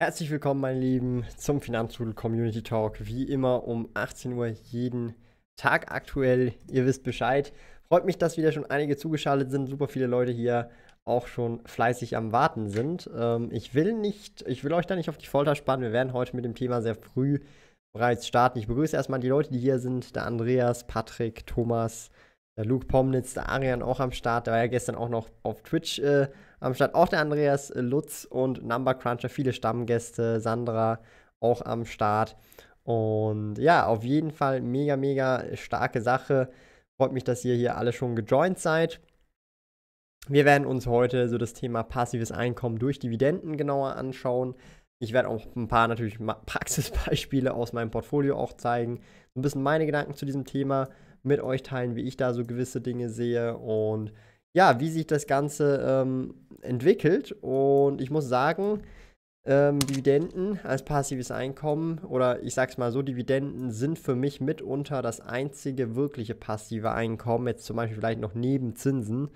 Herzlich willkommen, meine Lieben, zum Finanzrudel Community Talk. Wie immer um 18 Uhr jeden Tag aktuell. Ihr wisst Bescheid. Freut mich, dass wieder schon einige zugeschaltet sind. Super viele Leute hier auch schon fleißig am Warten sind. Ähm, ich will nicht, ich will euch da nicht auf die Folter spannen. Wir werden heute mit dem Thema sehr früh bereits starten. Ich begrüße erstmal die Leute, die hier sind. Der Andreas, Patrick, Thomas, der Luke Pomnitz, der Arian auch am Start. Der war ja gestern auch noch auf Twitch äh, am Start. Auch der Andreas äh, Lutz und Number Cruncher, viele Stammgäste. Sandra auch am Start. Und ja, auf jeden Fall mega, mega starke Sache. Freut mich, dass ihr hier alle schon gejoint seid. Wir werden uns heute so das Thema passives Einkommen durch Dividenden genauer anschauen. Ich werde auch ein paar natürlich Praxisbeispiele aus meinem Portfolio auch zeigen. Ein bisschen meine Gedanken zu diesem Thema mit euch teilen, wie ich da so gewisse Dinge sehe und ja, wie sich das Ganze ähm, entwickelt. Und ich muss sagen, ähm, Dividenden als passives Einkommen oder ich sag's mal so, Dividenden sind für mich mitunter das einzige wirkliche passive Einkommen, jetzt zum Beispiel vielleicht noch neben Zinsen,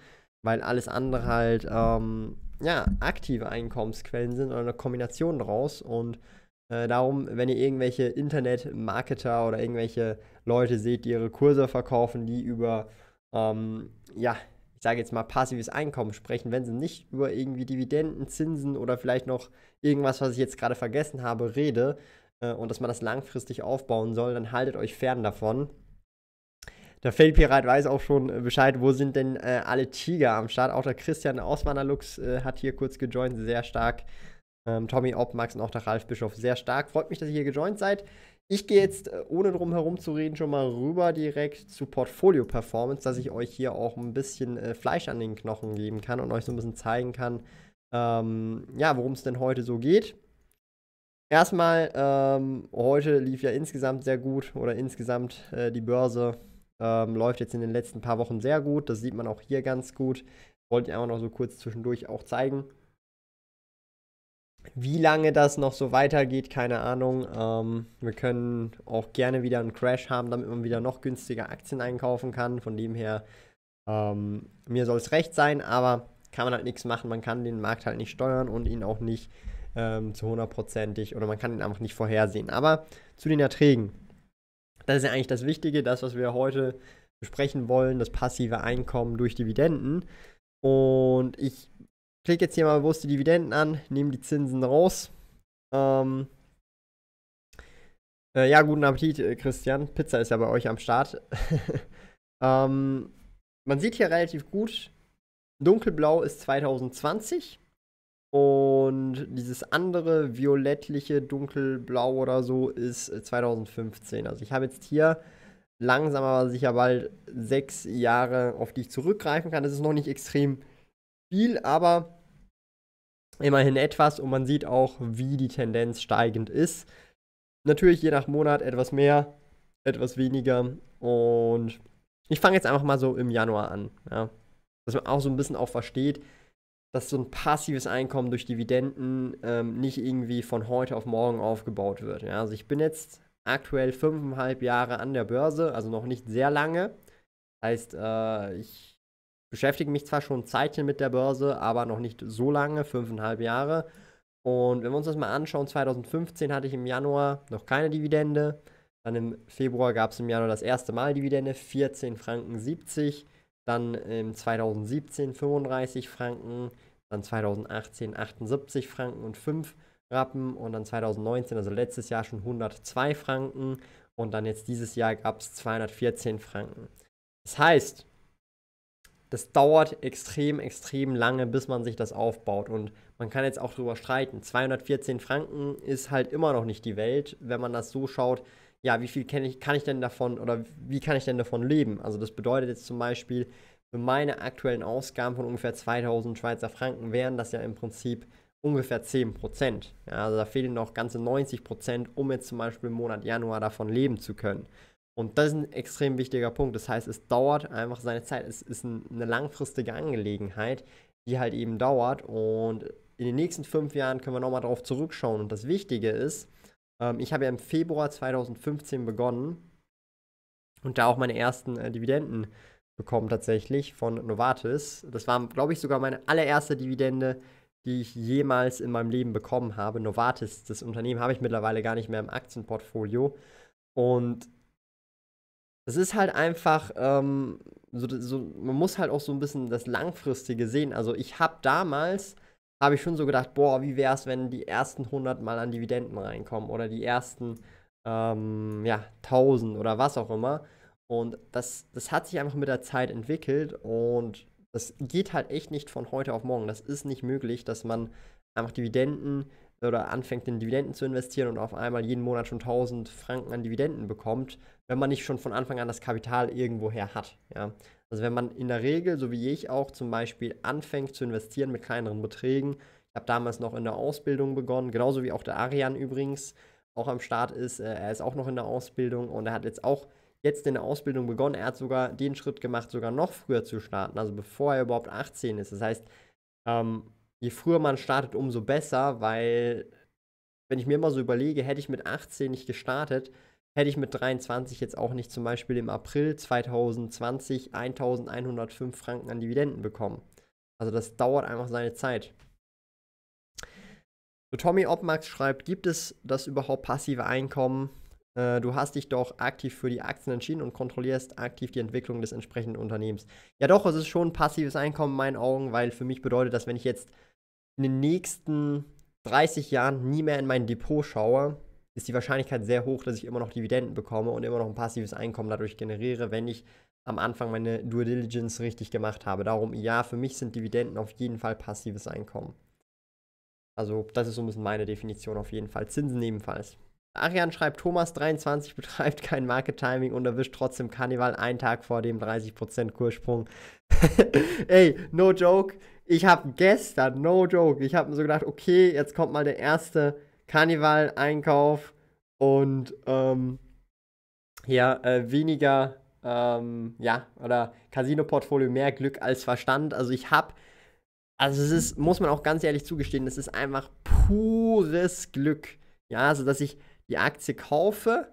weil alles andere halt ähm, ja, aktive Einkommensquellen sind oder eine Kombination draus und äh, darum, wenn ihr irgendwelche Internet-Marketer oder irgendwelche Leute seht, die ihre Kurse verkaufen, die über, ähm, ja, ich sage jetzt mal passives Einkommen sprechen, wenn sie nicht über irgendwie Dividenden, Zinsen oder vielleicht noch irgendwas, was ich jetzt gerade vergessen habe, rede äh, und dass man das langfristig aufbauen soll, dann haltet euch fern davon. Der Feldpirat weiß auch schon äh, Bescheid, wo sind denn äh, alle Tiger am Start. Auch der Christian Auswanderlux äh, hat hier kurz gejoint, sehr stark ähm, Tommy Ob, Max und auch der Ralf Bischof sehr stark. Freut mich, dass ihr hier gejoint seid. Ich gehe jetzt, äh, ohne drum herum zu reden, schon mal rüber direkt zu Portfolio Performance, dass ich euch hier auch ein bisschen äh, Fleisch an den Knochen geben kann und euch so ein bisschen zeigen kann, ähm, ja, worum es denn heute so geht. Erstmal, ähm, heute lief ja insgesamt sehr gut oder insgesamt äh, die Börse ähm, läuft jetzt in den letzten paar Wochen sehr gut. Das sieht man auch hier ganz gut. Wollte ich einfach noch so kurz zwischendurch auch zeigen. Wie lange das noch so weitergeht, keine Ahnung. Ähm, wir können auch gerne wieder einen Crash haben, damit man wieder noch günstiger Aktien einkaufen kann. Von dem her, ähm, mir soll es recht sein, aber kann man halt nichts machen. Man kann den Markt halt nicht steuern und ihn auch nicht ähm, zu hundertprozentig oder man kann ihn einfach nicht vorhersehen. Aber zu den Erträgen. Das ist ja eigentlich das Wichtige, das, was wir heute besprechen wollen, das passive Einkommen durch Dividenden. Und ich klicke jetzt hier mal bewusste Dividenden an, nehme die Zinsen raus. Ähm, äh, ja, guten Appetit, äh, Christian. Pizza ist ja bei euch am Start. ähm, man sieht hier relativ gut, dunkelblau ist 2020 und dieses andere violettliche dunkelblau oder so ist 2015. Äh, also ich habe jetzt hier langsam aber sicher bald sechs Jahre, auf die ich zurückgreifen kann. Das ist noch nicht extrem viel, aber immerhin etwas und man sieht auch, wie die Tendenz steigend ist. Natürlich je nach Monat etwas mehr, etwas weniger und ich fange jetzt einfach mal so im Januar an, ja. dass man auch so ein bisschen auch versteht, dass so ein passives Einkommen durch Dividenden ähm, nicht irgendwie von heute auf morgen aufgebaut wird. Ja. Also ich bin jetzt aktuell fünfeinhalb Jahre an der Börse, also noch nicht sehr lange. Heißt, äh, ich beschäftige mich zwar schon ein Zeitchen mit der Börse, aber noch nicht so lange, fünfeinhalb Jahre. Und wenn wir uns das mal anschauen, 2015 hatte ich im Januar noch keine Dividende. Dann im Februar gab es im Januar das erste Mal Dividende, 14 Franken 70. Dann im 2017 35 Franken. Dann 2018 78 Franken und 5 Rappen. Und dann 2019, also letztes Jahr schon 102 Franken. Und dann jetzt dieses Jahr gab es 214 Franken. Das heißt, das dauert extrem, extrem lange, bis man sich das aufbaut. Und man kann jetzt auch drüber streiten. 214 Franken ist halt immer noch nicht die Welt, wenn man das so schaut. Ja, wie viel ich, kann ich denn davon oder wie kann ich denn davon leben? Also das bedeutet jetzt zum Beispiel, für meine aktuellen Ausgaben von ungefähr 2000 Schweizer Franken wären das ja im Prinzip ungefähr 10%. Ja, also da fehlen noch ganze 90%, um jetzt zum Beispiel im Monat Januar davon leben zu können. Und das ist ein extrem wichtiger Punkt. Das heißt, es dauert einfach seine Zeit. Es ist eine langfristige Angelegenheit, die halt eben dauert. Und in den nächsten fünf Jahren können wir nochmal darauf zurückschauen. Und das Wichtige ist, ähm, ich habe ja im Februar 2015 begonnen und da auch meine ersten äh, Dividenden bekommen tatsächlich von Novartis. Das war, glaube ich, sogar meine allererste Dividende, die ich jemals in meinem Leben bekommen habe. Novartis, das Unternehmen habe ich mittlerweile gar nicht mehr im Aktienportfolio. Und das ist halt einfach, ähm, so, so, man muss halt auch so ein bisschen das Langfristige sehen. Also ich habe damals, habe ich schon so gedacht, boah, wie wäre es, wenn die ersten 100 mal an Dividenden reinkommen oder die ersten, ähm, ja, 1000 oder was auch immer. Und das, das hat sich einfach mit der Zeit entwickelt und das geht halt echt nicht von heute auf morgen. Das ist nicht möglich, dass man einfach Dividenden oder anfängt in Dividenden zu investieren und auf einmal jeden Monat schon 1000 Franken an Dividenden bekommt wenn man nicht schon von Anfang an das Kapital irgendwoher hat. Ja? Also wenn man in der Regel, so wie ich auch zum Beispiel, anfängt zu investieren mit kleineren Beträgen, ich habe damals noch in der Ausbildung begonnen, genauso wie auch der Arian übrigens auch am Start ist. Äh, er ist auch noch in der Ausbildung und er hat jetzt auch jetzt in der Ausbildung begonnen. Er hat sogar den Schritt gemacht, sogar noch früher zu starten, also bevor er überhaupt 18 ist. Das heißt, ähm, je früher man startet, umso besser, weil wenn ich mir immer so überlege, hätte ich mit 18 nicht gestartet, hätte ich mit 23 jetzt auch nicht zum Beispiel im April 2020 1105 Franken an Dividenden bekommen. Also das dauert einfach seine Zeit. So, Tommy Obmax schreibt, gibt es das überhaupt passive Einkommen? Äh, du hast dich doch aktiv für die Aktien entschieden und kontrollierst aktiv die Entwicklung des entsprechenden Unternehmens. Ja doch, es ist schon passives Einkommen in meinen Augen, weil für mich bedeutet das, wenn ich jetzt in den nächsten 30 Jahren nie mehr in mein Depot schaue, ist die Wahrscheinlichkeit sehr hoch, dass ich immer noch Dividenden bekomme und immer noch ein passives Einkommen dadurch generiere, wenn ich am Anfang meine Due Diligence richtig gemacht habe. Darum, ja, für mich sind Dividenden auf jeden Fall passives Einkommen. Also, das ist so ein bisschen meine Definition auf jeden Fall. Zinsen ebenfalls. Arian schreibt, Thomas23 betreibt kein Market Timing und erwischt trotzdem Karneval einen Tag vor dem 30% Kurssprung. Ey, no joke. Ich habe gestern, no joke, ich habe mir so gedacht, okay, jetzt kommt mal der erste Karneval, Einkauf und ähm, ja, äh, weniger, ähm, ja, oder Casino-Portfolio, mehr Glück als Verstand. Also ich habe, also es ist, muss man auch ganz ehrlich zugestehen, es ist einfach pures Glück. Ja, also dass ich die Aktie kaufe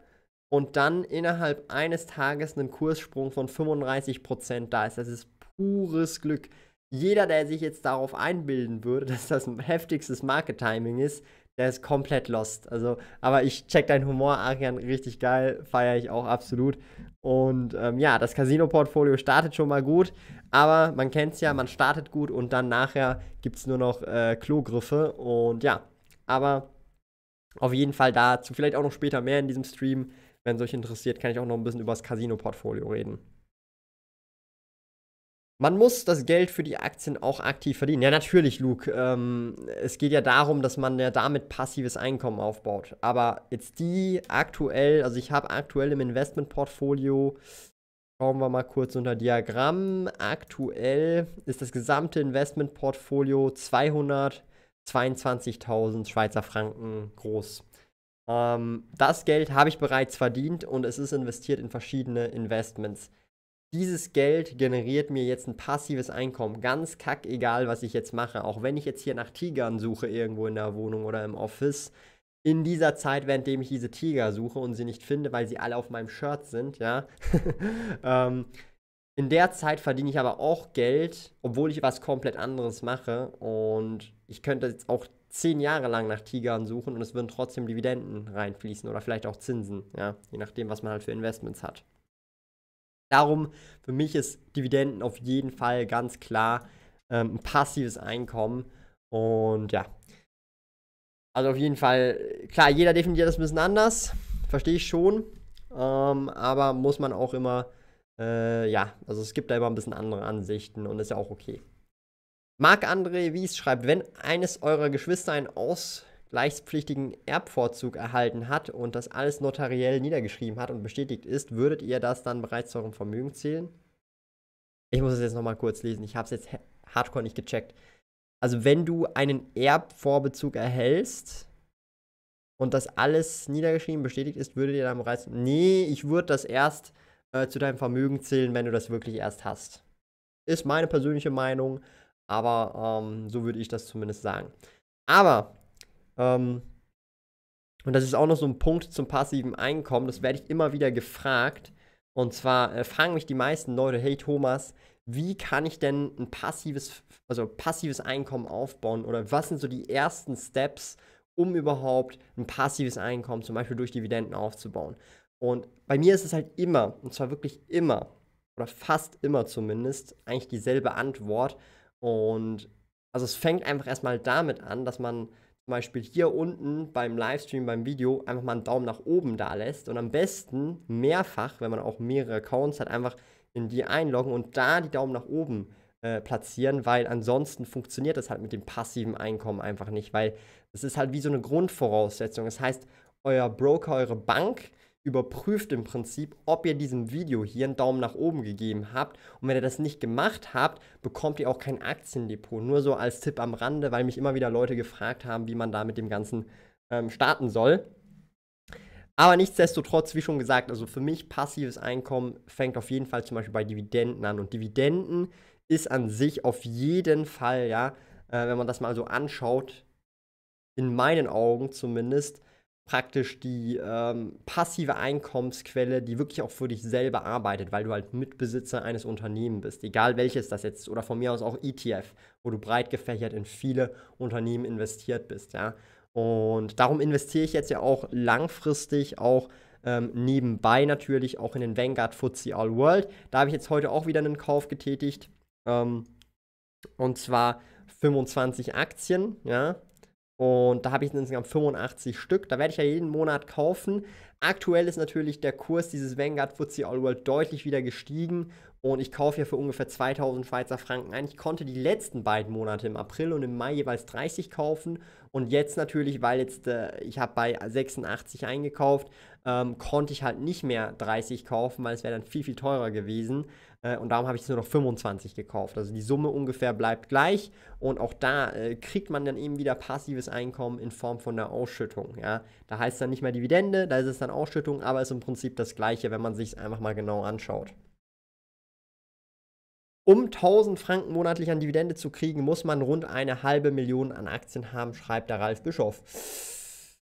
und dann innerhalb eines Tages einen Kurssprung von 35% da ist. Das ist pures Glück. Jeder, der sich jetzt darauf einbilden würde, dass das ein heftigstes Market-Timing ist, der ist komplett lost. Also, aber ich check deinen Humor, Arian, richtig geil, feiere ich auch absolut. Und ähm, ja, das Casino-Portfolio startet schon mal gut, aber man kennt es ja, man startet gut und dann nachher gibt es nur noch äh, Klogriffe und ja, aber auf jeden Fall dazu, vielleicht auch noch später mehr in diesem Stream. Wenn es euch interessiert, kann ich auch noch ein bisschen über das Casino-Portfolio reden. Man muss das Geld für die Aktien auch aktiv verdienen. Ja, natürlich, Luke. Ähm, es geht ja darum, dass man ja damit passives Einkommen aufbaut. Aber jetzt die aktuell, also ich habe aktuell im Investmentportfolio, schauen wir mal kurz unter Diagramm, aktuell ist das gesamte Investmentportfolio 222.000 Schweizer Franken groß. Ähm, das Geld habe ich bereits verdient und es ist investiert in verschiedene Investments dieses Geld generiert mir jetzt ein passives Einkommen. Ganz kack, egal was ich jetzt mache. Auch wenn ich jetzt hier nach Tigern suche, irgendwo in der Wohnung oder im Office. In dieser Zeit, währenddem ich diese Tiger suche und sie nicht finde, weil sie alle auf meinem Shirt sind, ja. ähm, in der Zeit verdiene ich aber auch Geld, obwohl ich was komplett anderes mache. Und ich könnte jetzt auch zehn Jahre lang nach Tigern suchen und es würden trotzdem Dividenden reinfließen oder vielleicht auch Zinsen, ja, je nachdem, was man halt für Investments hat. Darum, für mich ist Dividenden auf jeden Fall ganz klar ähm, ein passives Einkommen. Und ja. Also auf jeden Fall, klar, jeder definiert das ein bisschen anders. Verstehe ich schon. Ähm, aber muss man auch immer, äh, ja, also es gibt da immer ein bisschen andere Ansichten und ist ja auch okay. Marc André Wies schreibt, wenn eines eurer Geschwister ein Aus leichtspflichtigen Erbvorzug erhalten hat und das alles notariell niedergeschrieben hat und bestätigt ist, würdet ihr das dann bereits zu eurem Vermögen zählen? Ich muss es jetzt nochmal kurz lesen, ich habe es jetzt hardcore nicht gecheckt. Also wenn du einen Erbvorbezug erhältst und das alles niedergeschrieben bestätigt ist, würdet ihr dann bereits... Nee, ich würde das erst äh, zu deinem Vermögen zählen, wenn du das wirklich erst hast. Ist meine persönliche Meinung, aber ähm, so würde ich das zumindest sagen. Aber ähm, und das ist auch noch so ein Punkt zum passiven Einkommen. Das werde ich immer wieder gefragt. Und zwar äh, fragen mich die meisten Leute, hey Thomas, wie kann ich denn ein passives, also passives Einkommen aufbauen? Oder was sind so die ersten Steps, um überhaupt ein passives Einkommen, zum Beispiel durch Dividenden aufzubauen? Und bei mir ist es halt immer, und zwar wirklich immer, oder fast immer zumindest, eigentlich dieselbe Antwort. Und also es fängt einfach erstmal damit an, dass man zum Beispiel hier unten beim Livestream, beim Video einfach mal einen Daumen nach oben da lässt und am besten mehrfach, wenn man auch mehrere Accounts hat, einfach in die einloggen und da die Daumen nach oben äh, platzieren, weil ansonsten funktioniert das halt mit dem passiven Einkommen einfach nicht, weil es ist halt wie so eine Grundvoraussetzung. Das heißt, euer Broker, eure Bank überprüft im Prinzip, ob ihr diesem Video hier einen Daumen nach oben gegeben habt. Und wenn ihr das nicht gemacht habt, bekommt ihr auch kein Aktiendepot. Nur so als Tipp am Rande, weil mich immer wieder Leute gefragt haben, wie man da mit dem Ganzen ähm, starten soll. Aber nichtsdestotrotz, wie schon gesagt, also für mich passives Einkommen fängt auf jeden Fall zum Beispiel bei Dividenden an. Und Dividenden ist an sich auf jeden Fall, ja, äh, wenn man das mal so anschaut, in meinen Augen zumindest, praktisch die ähm, passive Einkommensquelle, die wirklich auch für dich selber arbeitet, weil du halt Mitbesitzer eines Unternehmens bist, egal welches das jetzt ist oder von mir aus auch ETF, wo du breit gefächert in viele Unternehmen investiert bist, ja. Und darum investiere ich jetzt ja auch langfristig auch ähm, nebenbei natürlich auch in den Vanguard FTSE All World. Da habe ich jetzt heute auch wieder einen Kauf getätigt. Ähm, und zwar 25 Aktien, ja, und da habe ich insgesamt 85 Stück. Da werde ich ja jeden Monat kaufen. Aktuell ist natürlich der Kurs dieses Vanguard Fuzzy All World deutlich wieder gestiegen. Und ich kaufe ja für ungefähr 2000 Schweizer Franken ein. Ich konnte die letzten beiden Monate im April und im Mai jeweils 30 kaufen. Und jetzt natürlich, weil jetzt äh, ich habe bei 86 eingekauft, ähm, konnte ich halt nicht mehr 30 kaufen, weil es wäre dann viel, viel teurer gewesen. Äh, und darum habe ich es nur noch 25 gekauft. Also die Summe ungefähr bleibt gleich. Und auch da äh, kriegt man dann eben wieder passives Einkommen in Form von der Ausschüttung. Ja? Da heißt es dann nicht mehr Dividende, da ist es dann Ausschüttung, aber ist im Prinzip das gleiche, wenn man sich es einfach mal genau anschaut. Um 1000 Franken monatlich an Dividende zu kriegen, muss man rund eine halbe Million an Aktien haben, schreibt der Ralf Bischoff.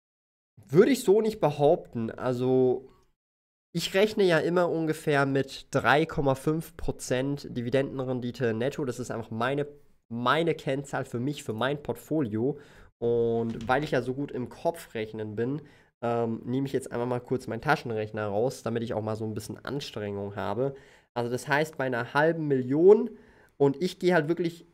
Würde ich so nicht behaupten. Also ich rechne ja immer ungefähr mit 3,5% Dividendenrendite netto. Das ist einfach meine, meine Kennzahl für mich, für mein Portfolio. Und weil ich ja so gut im Kopf rechnen bin, ähm, nehme ich jetzt einfach mal kurz meinen Taschenrechner raus, damit ich auch mal so ein bisschen Anstrengung habe. Also das heißt, bei einer halben Million und ich gehe halt wirklich,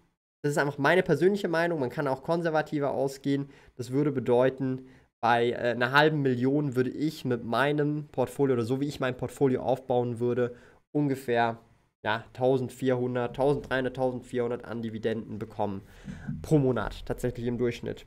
das ist einfach meine persönliche Meinung, man kann auch konservativer ausgehen, das würde bedeuten bei äh, einer halben Million würde ich mit meinem Portfolio oder so wie ich mein Portfolio aufbauen würde, ungefähr ja, 1400, 1300, 1400 an Dividenden bekommen pro Monat, tatsächlich im Durchschnitt.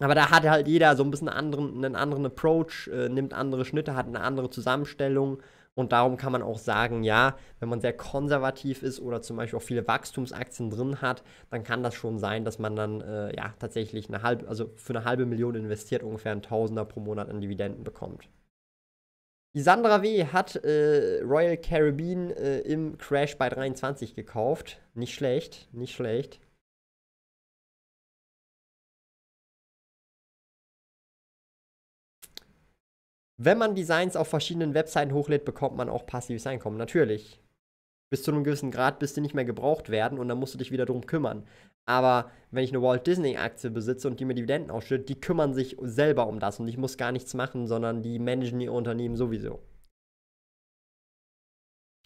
Aber da hat halt jeder so ein bisschen anderen, einen anderen Approach, äh, nimmt andere Schnitte, hat eine andere Zusammenstellung. Und darum kann man auch sagen, ja, wenn man sehr konservativ ist oder zum Beispiel auch viele Wachstumsaktien drin hat, dann kann das schon sein, dass man dann äh, ja tatsächlich eine halbe, also für eine halbe Million investiert ungefähr ein Tausender pro Monat an Dividenden bekommt. Die Sandra W. hat äh, Royal Caribbean äh, im Crash bei 23 gekauft. Nicht schlecht, nicht schlecht. Wenn man Designs auf verschiedenen Webseiten hochlädt, bekommt man auch passives Einkommen, natürlich. Bis zu einem gewissen Grad bist du nicht mehr gebraucht werden und dann musst du dich wieder drum kümmern. Aber wenn ich eine Walt Disney Aktie besitze und die mir Dividenden ausschüttet, die kümmern sich selber um das und ich muss gar nichts machen, sondern die managen ihr Unternehmen sowieso.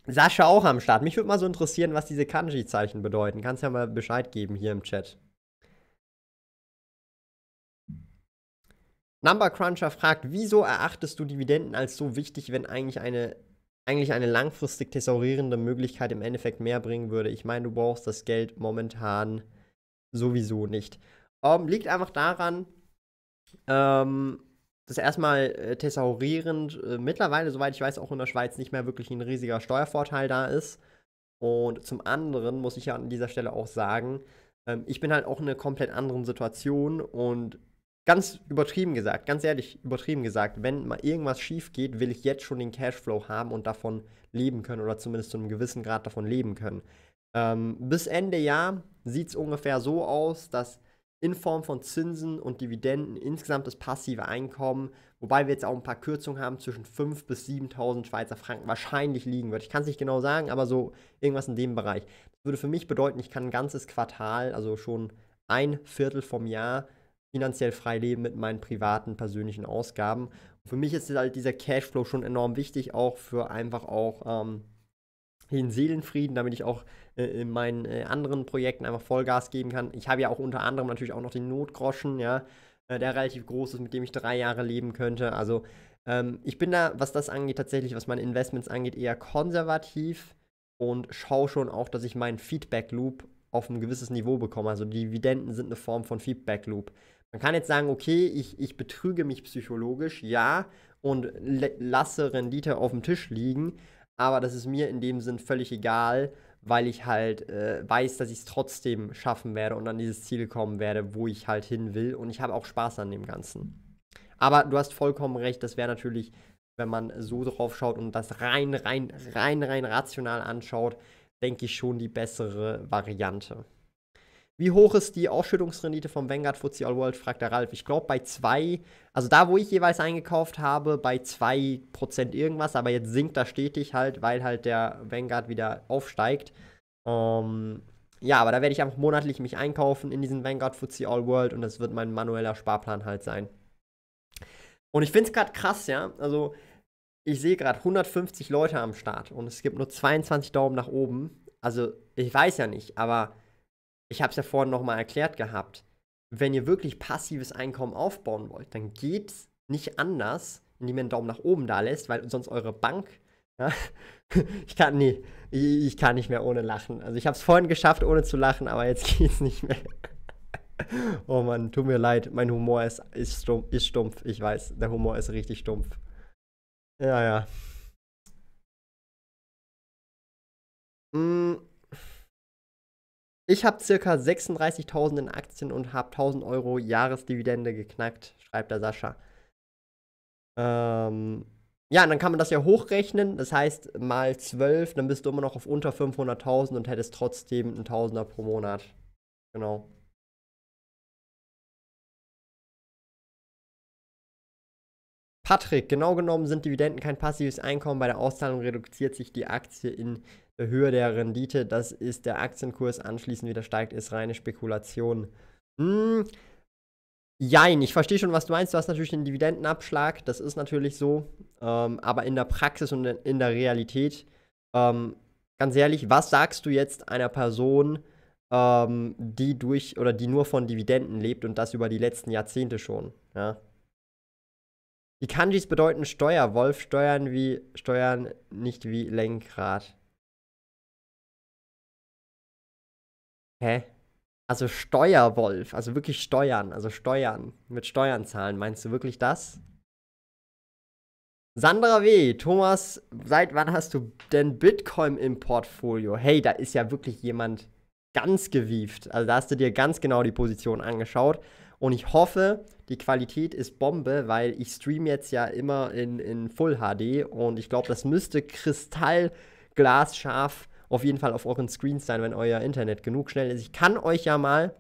Sascha auch am Start. Mich würde mal so interessieren, was diese Kanji-Zeichen bedeuten. Kannst ja mal Bescheid geben hier im Chat. Number Cruncher fragt, wieso erachtest du Dividenden als so wichtig, wenn eigentlich eine, eigentlich eine langfristig tesaurierende Möglichkeit im Endeffekt mehr bringen würde? Ich meine, du brauchst das Geld momentan sowieso nicht. Um, ähm, liegt einfach daran, ähm, das erstmal äh, thesaurierend, äh, mittlerweile, soweit ich weiß, auch in der Schweiz nicht mehr wirklich ein riesiger Steuervorteil da ist. Und zum anderen muss ich ja an dieser Stelle auch sagen, ähm, ich bin halt auch in einer komplett anderen Situation und ganz übertrieben gesagt, ganz ehrlich übertrieben gesagt, wenn mal irgendwas schief geht, will ich jetzt schon den Cashflow haben und davon leben können oder zumindest zu einem gewissen Grad davon leben können. Ähm, bis Ende Jahr sieht es ungefähr so aus, dass in Form von Zinsen und Dividenden insgesamt das passive Einkommen, wobei wir jetzt auch ein paar Kürzungen haben, zwischen 5.000 bis 7.000 Schweizer Franken wahrscheinlich liegen wird. Ich kann es nicht genau sagen, aber so irgendwas in dem Bereich. Das würde für mich bedeuten, ich kann ein ganzes Quartal, also schon ein Viertel vom Jahr, finanziell frei leben mit meinen privaten, persönlichen Ausgaben. Und für mich ist halt dieser Cashflow schon enorm wichtig, auch für einfach auch ähm, den Seelenfrieden, damit ich auch äh, in meinen äh, anderen Projekten einfach Vollgas geben kann. Ich habe ja auch unter anderem natürlich auch noch den Notgroschen, ja, äh, der relativ groß ist, mit dem ich drei Jahre leben könnte. Also ähm, ich bin da, was das angeht, tatsächlich, was meine Investments angeht, eher konservativ und schaue schon auch, dass ich meinen Feedback Loop auf ein gewisses Niveau bekomme. Also Dividenden sind eine Form von Feedback Loop. Man kann jetzt sagen, okay, ich, ich betrüge mich psychologisch, ja, und lasse Rendite auf dem Tisch liegen, aber das ist mir in dem Sinn völlig egal, weil ich halt äh, weiß, dass ich es trotzdem schaffen werde und an dieses Ziel kommen werde, wo ich halt hin will und ich habe auch Spaß an dem Ganzen. Aber du hast vollkommen recht, das wäre natürlich, wenn man so drauf schaut und das rein, rein, rein, rein rational anschaut, denke ich schon die bessere Variante. Wie hoch ist die Ausschüttungsrendite vom Vanguard FTSE All World, fragt der Ralf. Ich glaube bei 2, also da, wo ich jeweils eingekauft habe, bei 2% irgendwas, aber jetzt sinkt das stetig halt, weil halt der Vanguard wieder aufsteigt. Ähm, ja, aber da werde ich einfach monatlich mich einkaufen in diesen Vanguard FTSE All World und das wird mein manueller Sparplan halt sein. Und ich finde es gerade krass, ja, also ich sehe gerade 150 Leute am Start und es gibt nur 22 Daumen nach oben. Also ich weiß ja nicht, aber ich habe es ja vorhin nochmal erklärt gehabt, wenn ihr wirklich passives Einkommen aufbauen wollt, dann geht es nicht anders, indem ihr einen Daumen nach oben da lässt, weil sonst eure Bank ich kann nie. Ich kann nicht mehr ohne lachen. Also ich habe es vorhin geschafft, ohne zu lachen, aber jetzt geht es nicht mehr. oh Mann, tut mir leid. Mein Humor ist, ist, stumpf, ist stumpf. Ich weiß, der Humor ist richtig stumpf. Ja, ja. Mm, ich habe circa 36.000 in Aktien und habe 1.000 Euro Jahresdividende geknackt, schreibt der Sascha. Ähm, ja, und dann kann man das ja hochrechnen. Das heißt, mal 12, dann bist du immer noch auf unter 500.000 und hättest trotzdem einen Tausender pro Monat. Genau. Patrick, genau genommen sind Dividenden kein passives Einkommen. Bei der Auszahlung reduziert sich die Aktie in der Höhe der Rendite, dass ist der Aktienkurs anschließend wieder steigt, ist reine Spekulation. Hm, jein, ich verstehe schon, was du meinst. Du hast natürlich den Dividendenabschlag, das ist natürlich so. Ähm, aber in der Praxis und in der Realität, ähm, ganz ehrlich, was sagst du jetzt einer Person, ähm, die durch oder die nur von Dividenden lebt und das über die letzten Jahrzehnte schon? Ja? Die Kanjis bedeuten Steuerwolf, steuern wie, steuern nicht wie Lenkrad. Hä? Also Steuerwolf, also wirklich Steuern, also Steuern, mit Steuern zahlen. Meinst du wirklich das? Sandra W., Thomas, seit wann hast du denn Bitcoin im Portfolio? Hey, da ist ja wirklich jemand ganz gewieft. Also da hast du dir ganz genau die Position angeschaut. Und ich hoffe, die Qualität ist Bombe, weil ich stream jetzt ja immer in, in Full HD und ich glaube, das müsste kristallglasscharf auf jeden Fall auf euren Screens sein, wenn euer Internet genug schnell ist. Ich kann euch ja mal,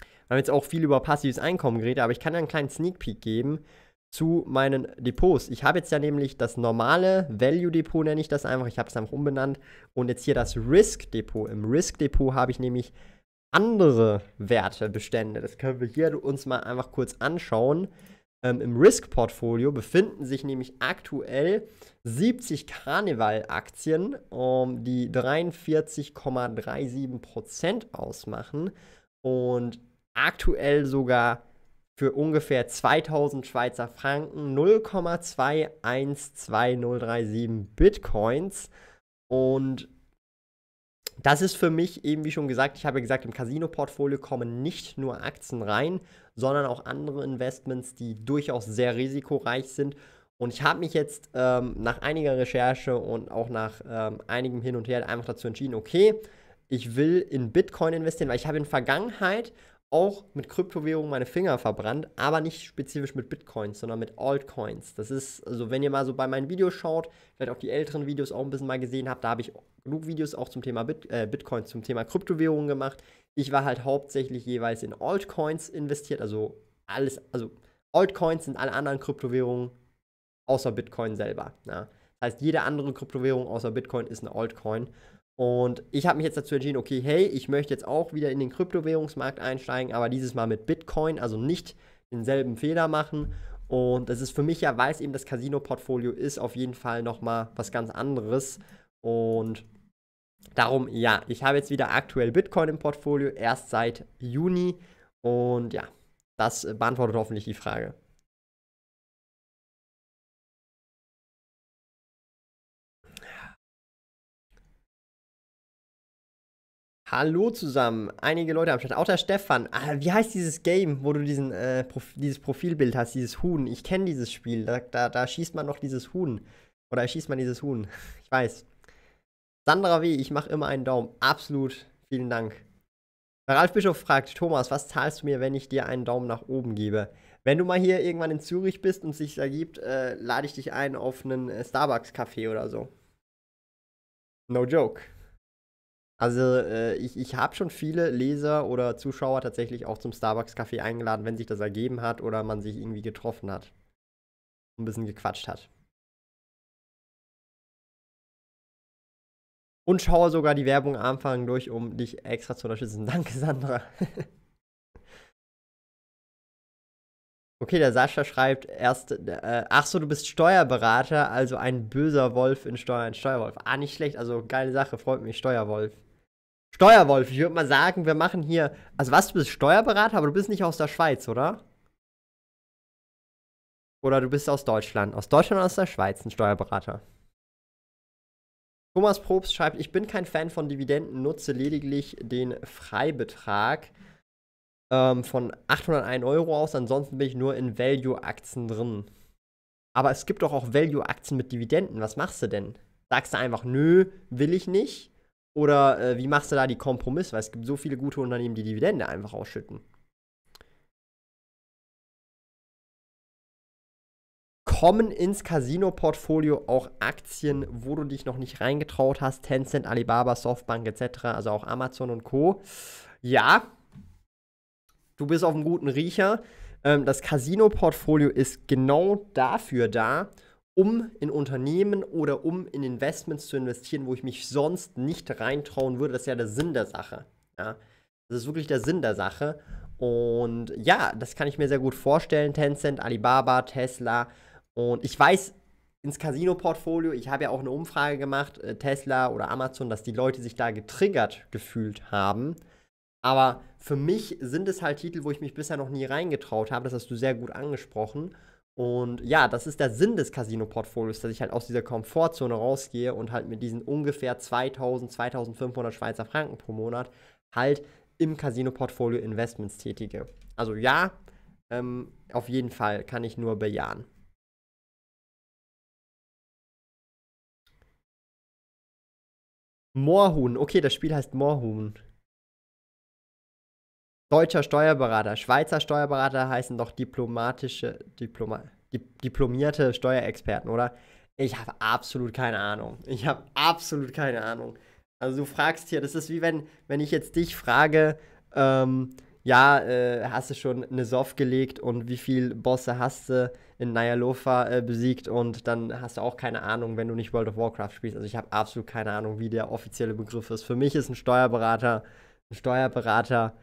wir haben jetzt auch viel über passives Einkommen geredet, aber ich kann ja einen kleinen Sneak Peek geben zu meinen Depots. Ich habe jetzt ja nämlich das normale Value Depot, nenne ich das einfach, ich habe es einfach umbenannt, und jetzt hier das Risk Depot. Im Risk Depot habe ich nämlich andere Wertebestände. Das können wir hier uns mal einfach kurz anschauen. Ähm, Im Risk-Portfolio befinden sich nämlich aktuell 70 karneval aktien um, ähm, die 43,37% ausmachen und aktuell sogar für ungefähr 2000 Schweizer Franken 0,212037 Bitcoins und das ist für mich eben, wie schon gesagt, ich habe ja gesagt, im Casino-Portfolio kommen nicht nur Aktien rein, sondern auch andere Investments, die durchaus sehr risikoreich sind. Und ich habe mich jetzt ähm, nach einiger Recherche und auch nach ähm, einigem Hin und Her einfach dazu entschieden, okay, ich will in Bitcoin investieren, weil ich habe in Vergangenheit auch mit Kryptowährungen meine Finger verbrannt, aber nicht spezifisch mit Bitcoins, sondern mit Altcoins. Das ist, also wenn ihr mal so bei meinen Videos schaut, vielleicht auch die älteren Videos auch ein bisschen mal gesehen habt, da habe ich genug Videos auch zum Thema Bit äh, Bitcoins, zum Thema Kryptowährungen gemacht. Ich war halt hauptsächlich jeweils in Altcoins investiert, also alles, also Altcoins sind alle anderen Kryptowährungen außer Bitcoin selber. Ja. Ne? Das heißt, jede andere Kryptowährung außer Bitcoin ist eine Altcoin. Und ich habe mich jetzt dazu entschieden, okay, hey, ich möchte jetzt auch wieder in den Kryptowährungsmarkt einsteigen, aber dieses Mal mit Bitcoin, also nicht denselben Fehler machen. Und das ist für mich ja, weil es eben das Casino-Portfolio ist, auf jeden Fall nochmal was ganz anderes. Und darum, ja, ich habe jetzt wieder aktuell Bitcoin im Portfolio, erst seit Juni. Und ja, das beantwortet hoffentlich die Frage. Hallo zusammen, einige Leute am Start, auch der Stefan. Ah, wie heißt dieses Game, wo du diesen, äh, Prof dieses Profilbild hast, dieses Huhn? Ich kenne dieses Spiel, da, da, da, schießt man noch dieses Huhn. Oder schießt man dieses Huhn, ich weiß. Sandra W., ich mache immer einen Daumen, absolut, vielen Dank. Ralf Bischof fragt, Thomas, was zahlst du mir, wenn ich dir einen Daumen nach oben gebe? Wenn du mal hier irgendwann in Zürich bist und es sich ergibt, äh, lade ich dich ein auf einen äh, Starbucks-Café oder so. No joke. Also äh, ich, ich habe schon viele Leser oder Zuschauer tatsächlich auch zum Starbucks-Café eingeladen, wenn sich das ergeben hat oder man sich irgendwie getroffen hat. Ein bisschen gequatscht hat. Und schaue sogar die Werbung am Anfang durch, um dich extra zu unterstützen. Danke, Sandra. Okay, der Sascha schreibt erst, äh, ach so, du bist Steuerberater, also ein böser Wolf in Steuern, Steuerwolf. Ah, nicht schlecht, also geile Sache, freut mich, Steuerwolf. Steuerwolf, ich würde mal sagen, wir machen hier. Also was, du bist Steuerberater, aber du bist nicht aus der Schweiz, oder? Oder du bist aus Deutschland. Aus Deutschland oder aus der Schweiz ein Steuerberater. Thomas Probst schreibt, ich bin kein Fan von Dividenden, nutze lediglich den Freibetrag ähm, von 801 Euro aus, ansonsten bin ich nur in Value-Aktien drin. Aber es gibt doch auch Value-Aktien mit Dividenden, was machst du denn? Sagst du einfach, nö, will ich nicht? Oder äh, wie machst du da die Kompromiss? Weil es gibt so viele gute Unternehmen, die Dividende einfach ausschütten. Kommen ins Casino-Portfolio auch Aktien, wo du dich noch nicht reingetraut hast? Tencent, Alibaba, Softbank etc., also auch Amazon und Co. Ja, du bist auf einem guten Riecher. Ähm, das Casino-Portfolio ist genau dafür da, um in Unternehmen oder um in Investments zu investieren, wo ich mich sonst nicht reintrauen würde. Das ist ja der Sinn der Sache. Ja? Das ist wirklich der Sinn der Sache. Und ja, das kann ich mir sehr gut vorstellen. Tencent, Alibaba, Tesla. Und ich weiß ins Casino-Portfolio, ich habe ja auch eine Umfrage gemacht, äh, Tesla oder Amazon, dass die Leute sich da getriggert gefühlt haben. Aber für mich sind es halt Titel, wo ich mich bisher noch nie reingetraut habe. Das hast du sehr gut angesprochen. Und ja, das ist der Sinn des Casino-Portfolios, dass ich halt aus dieser Komfortzone rausgehe und halt mit diesen ungefähr 2000, 2500 Schweizer Franken pro Monat halt im Casino-Portfolio Investments tätige. Also ja, ähm, auf jeden Fall kann ich nur bejahen. Moorhuhn. Okay, das Spiel heißt Moorhuhn. Deutscher Steuerberater. Schweizer Steuerberater heißen doch diplomatische, Diploma, dip, diplomierte Steuerexperten, oder? Ich habe absolut keine Ahnung. Ich habe absolut keine Ahnung. Also du fragst hier, das ist wie wenn, wenn ich jetzt dich frage, ähm, ja, äh, hast du schon eine Soft gelegt und wie viele Bosse hast du in Nyalofa äh, besiegt und dann hast du auch keine Ahnung, wenn du nicht World of Warcraft spielst. Also ich habe absolut keine Ahnung, wie der offizielle Begriff ist. Für mich ist ein Steuerberater ein Steuerberater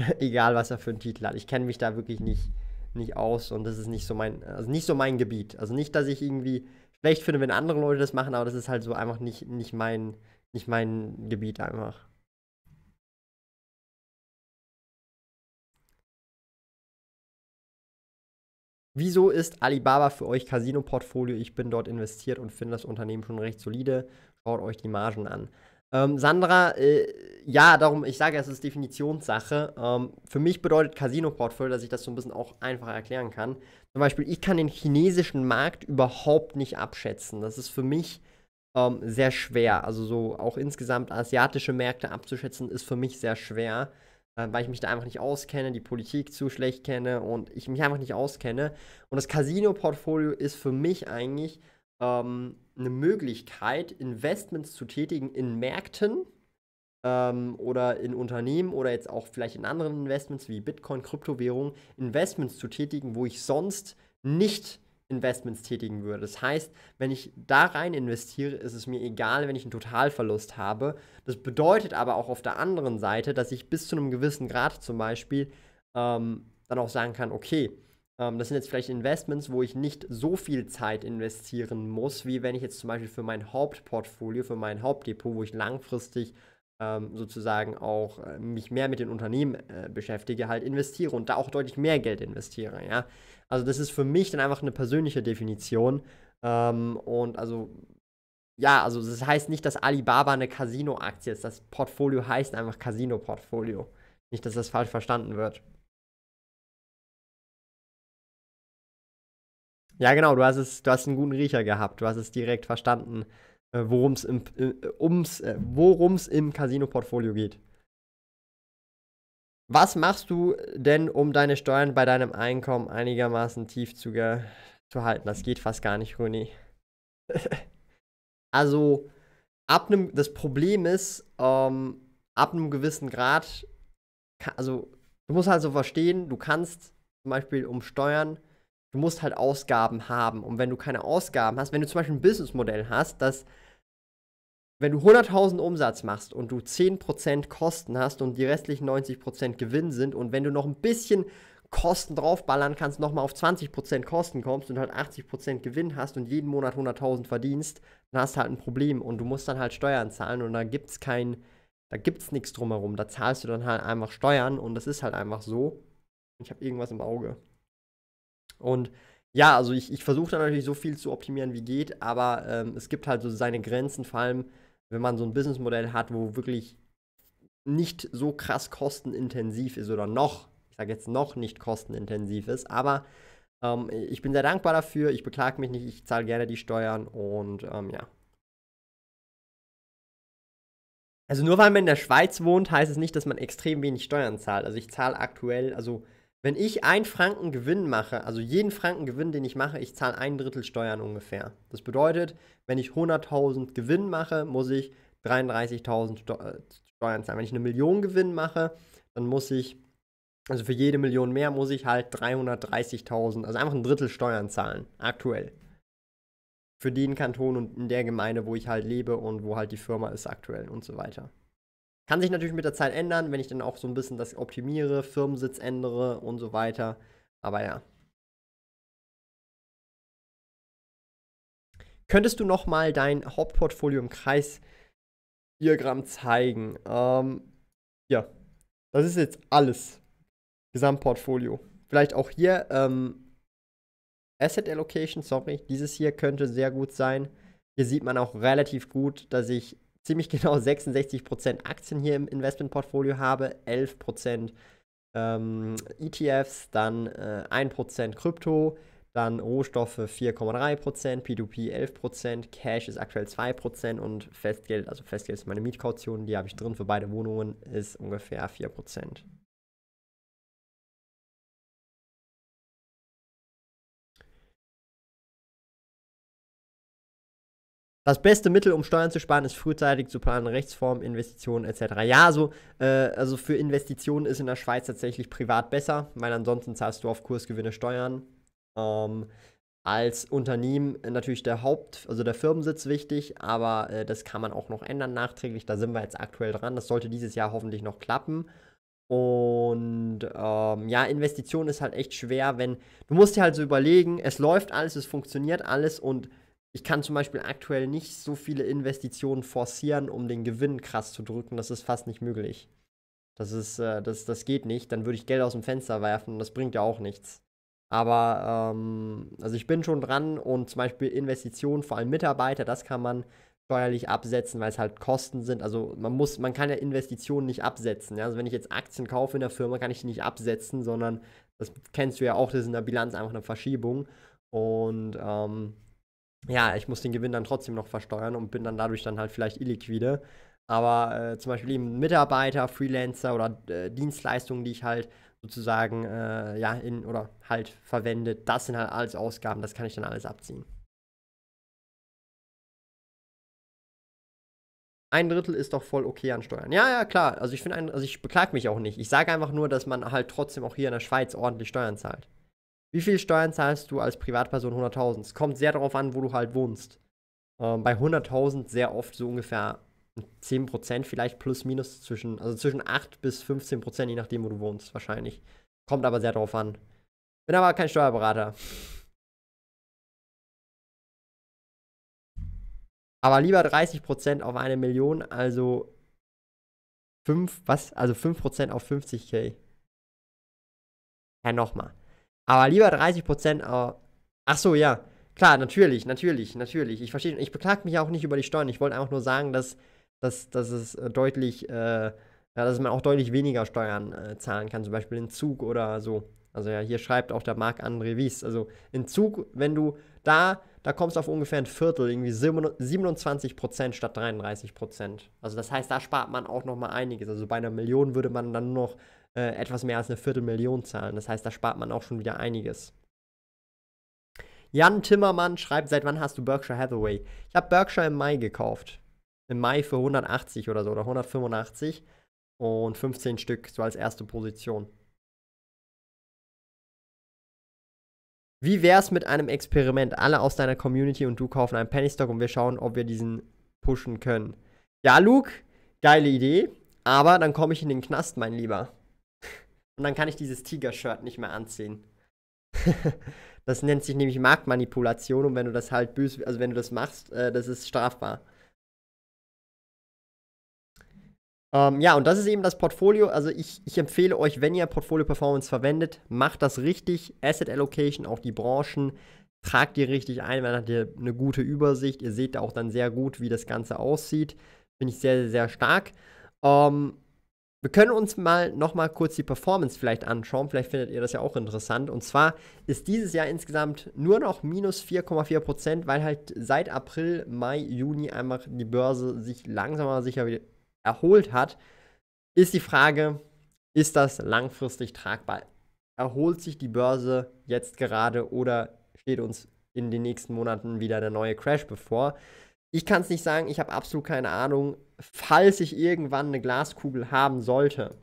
egal was er für einen Titel hat. Ich kenne mich da wirklich nicht, nicht aus und das ist nicht so mein, also nicht so mein Gebiet. Also nicht, dass ich irgendwie schlecht finde, wenn andere Leute das machen, aber das ist halt so einfach nicht, nicht mein, nicht mein Gebiet einfach. Wieso ist Alibaba für euch Casino-Portfolio? Ich bin dort investiert und finde das Unternehmen schon recht solide. Schaut euch die Margen an. Ähm, Sandra, äh, ja, darum, ich sage, es ist Definitionssache. Ähm, für mich bedeutet Casino-Portfolio, dass ich das so ein bisschen auch einfacher erklären kann. Zum Beispiel, ich kann den chinesischen Markt überhaupt nicht abschätzen. Das ist für mich ähm, sehr schwer. Also so auch insgesamt asiatische Märkte abzuschätzen, ist für mich sehr schwer, äh, weil ich mich da einfach nicht auskenne, die Politik zu schlecht kenne und ich mich einfach nicht auskenne. Und das Casino-Portfolio ist für mich eigentlich ähm, eine Möglichkeit, Investments zu tätigen in Märkten ähm, oder in Unternehmen oder jetzt auch vielleicht in anderen Investments wie Bitcoin, Kryptowährungen, Investments zu tätigen, wo ich sonst nicht Investments tätigen würde. Das heißt, wenn ich da rein investiere, ist es mir egal, wenn ich einen Totalverlust habe. Das bedeutet aber auch auf der anderen Seite, dass ich bis zu einem gewissen Grad zum Beispiel ähm, dann auch sagen kann, okay, ähm, das sind jetzt vielleicht Investments, wo ich nicht so viel Zeit investieren muss, wie wenn ich jetzt zum Beispiel für mein Hauptportfolio, für mein Hauptdepot, wo ich langfristig ähm, sozusagen auch äh, mich mehr mit den Unternehmen äh, beschäftige, halt investiere und da auch deutlich mehr Geld investiere. Ja? Also das ist für mich dann einfach eine persönliche Definition. Ähm, und also ja, also das heißt nicht, dass Alibaba eine Casino-Aktie ist. Das Portfolio heißt einfach Casino-Portfolio. Nicht, dass das falsch verstanden wird. Ja, genau, du hast es, du hast einen guten Riecher gehabt, du hast es direkt verstanden, äh, worum es im, äh, ums, äh, worum's im Casino-Portfolio geht. Was machst du denn, um deine Steuern bei deinem Einkommen einigermaßen tief zu, zu halten? Das geht fast gar nicht, René. also, ab einem, das Problem ist, ähm, ab einem gewissen Grad, also, du musst halt so verstehen, du kannst zum Beispiel um Steuern Du musst halt Ausgaben haben. Und wenn du keine Ausgaben hast, wenn du zum Beispiel ein Businessmodell hast, dass wenn du 100.000 Umsatz machst und du 10% Kosten hast und die restlichen 90% Gewinn sind und wenn du noch ein bisschen Kosten draufballern kannst, nochmal auf 20% Kosten kommst und halt 80% Gewinn hast und jeden Monat 100.000 verdienst, dann hast du halt ein Problem und du musst dann halt Steuern zahlen und da gibt's kein, da gibt's nichts drumherum. Da zahlst du dann halt einfach Steuern und das ist halt einfach so. Ich habe irgendwas im Auge. Und ja, also ich, ich versuche da natürlich so viel zu optimieren, wie geht, aber ähm, es gibt halt so seine Grenzen, vor allem wenn man so ein Businessmodell hat, wo wirklich nicht so krass kostenintensiv ist oder noch, ich sage jetzt noch nicht kostenintensiv ist, aber ähm, ich bin sehr dankbar dafür, ich beklage mich nicht, ich zahle gerne die Steuern und ähm, ja. Also nur weil man in der Schweiz wohnt, heißt es nicht, dass man extrem wenig Steuern zahlt. Also ich zahle aktuell, also wenn ich einen Franken Gewinn mache, also jeden Franken Gewinn, den ich mache, ich zahle ein Drittel Steuern ungefähr. Das bedeutet, wenn ich 100.000 Gewinn mache, muss ich 33.000 äh, Steuern zahlen. Wenn ich eine Million Gewinn mache, dann muss ich, also für jede Million mehr, muss ich halt 330.000, also einfach ein Drittel Steuern zahlen, aktuell. Für den Kanton und in der Gemeinde, wo ich halt lebe und wo halt die Firma ist aktuell und so weiter. Kann sich natürlich mit der Zeit ändern, wenn ich dann auch so ein bisschen das optimiere, Firmensitz ändere und so weiter. Aber ja. Könntest du nochmal dein Hauptportfolio im Kreisdiagramm zeigen? Ähm, ja, das ist jetzt alles. Gesamtportfolio. Vielleicht auch hier ähm, Asset Allocation, sorry. Dieses hier könnte sehr gut sein. Hier sieht man auch relativ gut, dass ich ziemlich genau 66% Aktien hier im Investmentportfolio habe, 11% ähm, ETFs, dann äh, 1% Krypto, dann Rohstoffe 4,3%, P2P 11%, Cash ist aktuell 2% und Festgeld, also Festgeld ist meine Mietkaution, die habe ich drin für beide Wohnungen, ist ungefähr 4%. Das beste Mittel, um Steuern zu sparen, ist frühzeitig zu planen, Rechtsformen, Investitionen etc. Ja, so, äh, also für Investitionen ist in der Schweiz tatsächlich privat besser, weil ansonsten zahlst du auf Kursgewinne Steuern. Ähm, als Unternehmen äh, natürlich der Haupt, also der Firmensitz wichtig, aber äh, das kann man auch noch ändern nachträglich. Da sind wir jetzt aktuell dran. Das sollte dieses Jahr hoffentlich noch klappen. Und ähm, ja, Investition ist halt echt schwer, wenn du musst dir halt so überlegen, es läuft alles, es funktioniert alles und ich kann zum Beispiel aktuell nicht so viele Investitionen forcieren, um den Gewinn krass zu drücken. Das ist fast nicht möglich. Das ist, äh, das, das geht nicht. Dann würde ich Geld aus dem Fenster werfen. Das bringt ja auch nichts. Aber, ähm, also ich bin schon dran und zum Beispiel Investitionen, vor allem Mitarbeiter, das kann man steuerlich absetzen, weil es halt Kosten sind. Also man muss, man kann ja Investitionen nicht absetzen. Ja? Also wenn ich jetzt Aktien kaufe in der Firma, kann ich die nicht absetzen, sondern das kennst du ja auch, das ist in der Bilanz einfach eine Verschiebung. Und ähm, ja, ich muss den Gewinn dann trotzdem noch versteuern und bin dann dadurch dann halt vielleicht illiquide. Aber äh, zum Beispiel eben Mitarbeiter, Freelancer oder äh, Dienstleistungen, die ich halt sozusagen äh, ja in oder halt verwende, das sind halt alles Ausgaben, das kann ich dann alles abziehen. ein Drittel ist doch voll okay an Steuern. Ja, ja, klar. Also ich finde, also ich beklag mich auch nicht. Ich sage einfach nur, dass man halt trotzdem auch hier in der Schweiz ordentlich Steuern zahlt. Wie viel Steuern zahlst du als Privatperson? 100.000. Es kommt sehr darauf an, wo du halt wohnst. Ähm, bei 100.000 sehr oft so ungefähr 10% vielleicht plus minus zwischen, also zwischen 8 bis 15%, je nachdem, wo du wohnst, wahrscheinlich. Kommt aber sehr darauf an. Bin aber kein Steuerberater. Aber lieber 30% auf eine Million, also 5, was? Also 5% auf 50k. Ja, nochmal. Aber lieber 30%, aber. Ach so, ja. Klar, natürlich, natürlich, natürlich. Ich verstehe, ich beklage mich auch nicht über die Steuern. Ich wollte einfach nur sagen, dass, dass, dass es äh, deutlich, äh, ja, dass man auch deutlich weniger Steuern äh, zahlen kann, zum Beispiel in Zug oder so. Also ja, hier schreibt auch der Marc André Wies. Also in Zug, wenn du da da kommst du auf ungefähr ein Viertel, irgendwie 27 Prozent statt 33 Prozent. Also das heißt, da spart man auch nochmal einiges. Also bei einer Million würde man dann noch äh, etwas mehr als eine Viertelmillion zahlen. Das heißt, da spart man auch schon wieder einiges. Jan Timmermann schreibt, seit wann hast du Berkshire Hathaway? Ich habe Berkshire im Mai gekauft. Im Mai für 180 oder so oder 185 und 15 Stück, so als erste Position. Wie wäre es mit einem Experiment? Alle aus deiner Community und du kaufen einen Penny Stock und wir schauen, ob wir diesen pushen können. Ja, Luke, geile Idee, aber dann komme ich in den Knast, mein Lieber. Und dann kann ich dieses Tiger-Shirt nicht mehr anziehen. das nennt sich nämlich Marktmanipulation und wenn du das halt bös, also wenn du das machst, äh, das ist strafbar. Ähm, ja, und das ist eben das Portfolio. Also ich, ich empfehle euch, wenn ihr Portfolio Performance verwendet, macht das richtig. Asset Allocation, auch die Branchen, tragt die richtig ein, dann habt ihr eine gute Übersicht. Ihr seht auch dann sehr gut, wie das Ganze aussieht. Finde ich sehr, sehr stark. Ähm, wir können uns mal nochmal kurz die Performance vielleicht anschauen. Vielleicht findet ihr das ja auch interessant. Und zwar ist dieses Jahr insgesamt nur noch minus 4,4 weil halt seit April, Mai, Juni einfach die Börse sich langsam aber sicher wieder erholt hat, ist die Frage, ist das langfristig tragbar? Erholt sich die Börse jetzt gerade oder steht uns in den nächsten Monaten wieder der neue Crash bevor? Ich kann es nicht sagen, ich habe absolut keine Ahnung. Falls ich irgendwann eine Glaskugel haben sollte,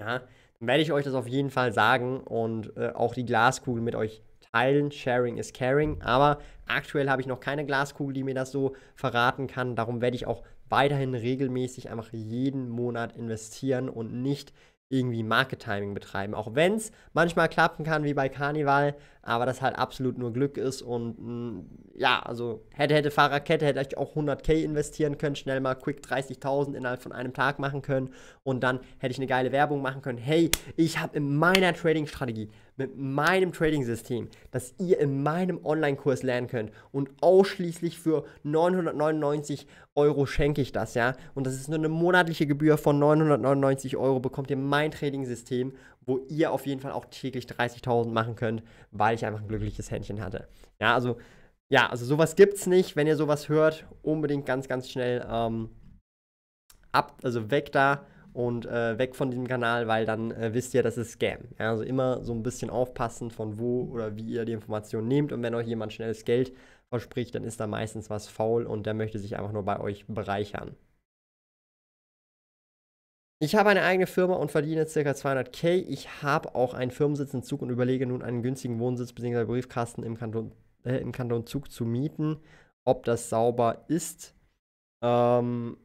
ja, dann werde ich euch das auf jeden Fall sagen und äh, auch die Glaskugel mit euch teilen. Sharing is caring. Aber aktuell habe ich noch keine Glaskugel, die mir das so verraten kann. Darum werde ich auch weiterhin regelmäßig einfach jeden Monat investieren und nicht irgendwie Market Timing betreiben. Auch wenn es manchmal klappen kann, wie bei Carnival, aber das halt absolut nur Glück ist und mh, mm, ja, also hätte, hätte Fahrerkette, hätte ich auch 100k investieren können, schnell mal quick 30.000 innerhalb von einem Tag machen können und dann hätte ich eine geile Werbung machen können. Hey, ich habe in meiner Trading-Strategie, mit meinem Trading-System, das ihr in meinem Online-Kurs lernen könnt und ausschließlich für 999 Euro schenke ich das, ja. Und das ist nur eine monatliche Gebühr von 999 Euro, bekommt ihr mein Trading-System wo ihr auf jeden Fall auch täglich 30.000 machen könnt, weil ich einfach ein glückliches Händchen hatte. Ja, also, ja, also sowas gibt es nicht. Wenn ihr sowas hört, unbedingt ganz, ganz schnell ähm, ab, also weg da und äh, weg von diesem Kanal, weil dann äh, wisst ihr, das ist Scam. Ja, also immer so ein bisschen aufpassen, von wo oder wie ihr die Informationen nehmt. Und wenn euch jemand schnelles Geld verspricht, dann ist da meistens was faul und der möchte sich einfach nur bei euch bereichern. Ich habe eine eigene Firma und verdiene ca. 200k. Ich habe auch einen Firmensitz in Zug und überlege nun einen günstigen Wohnsitz bzw. Briefkasten im Kanton, äh, im Kanton Zug zu mieten. Ob das sauber ist. Ähm,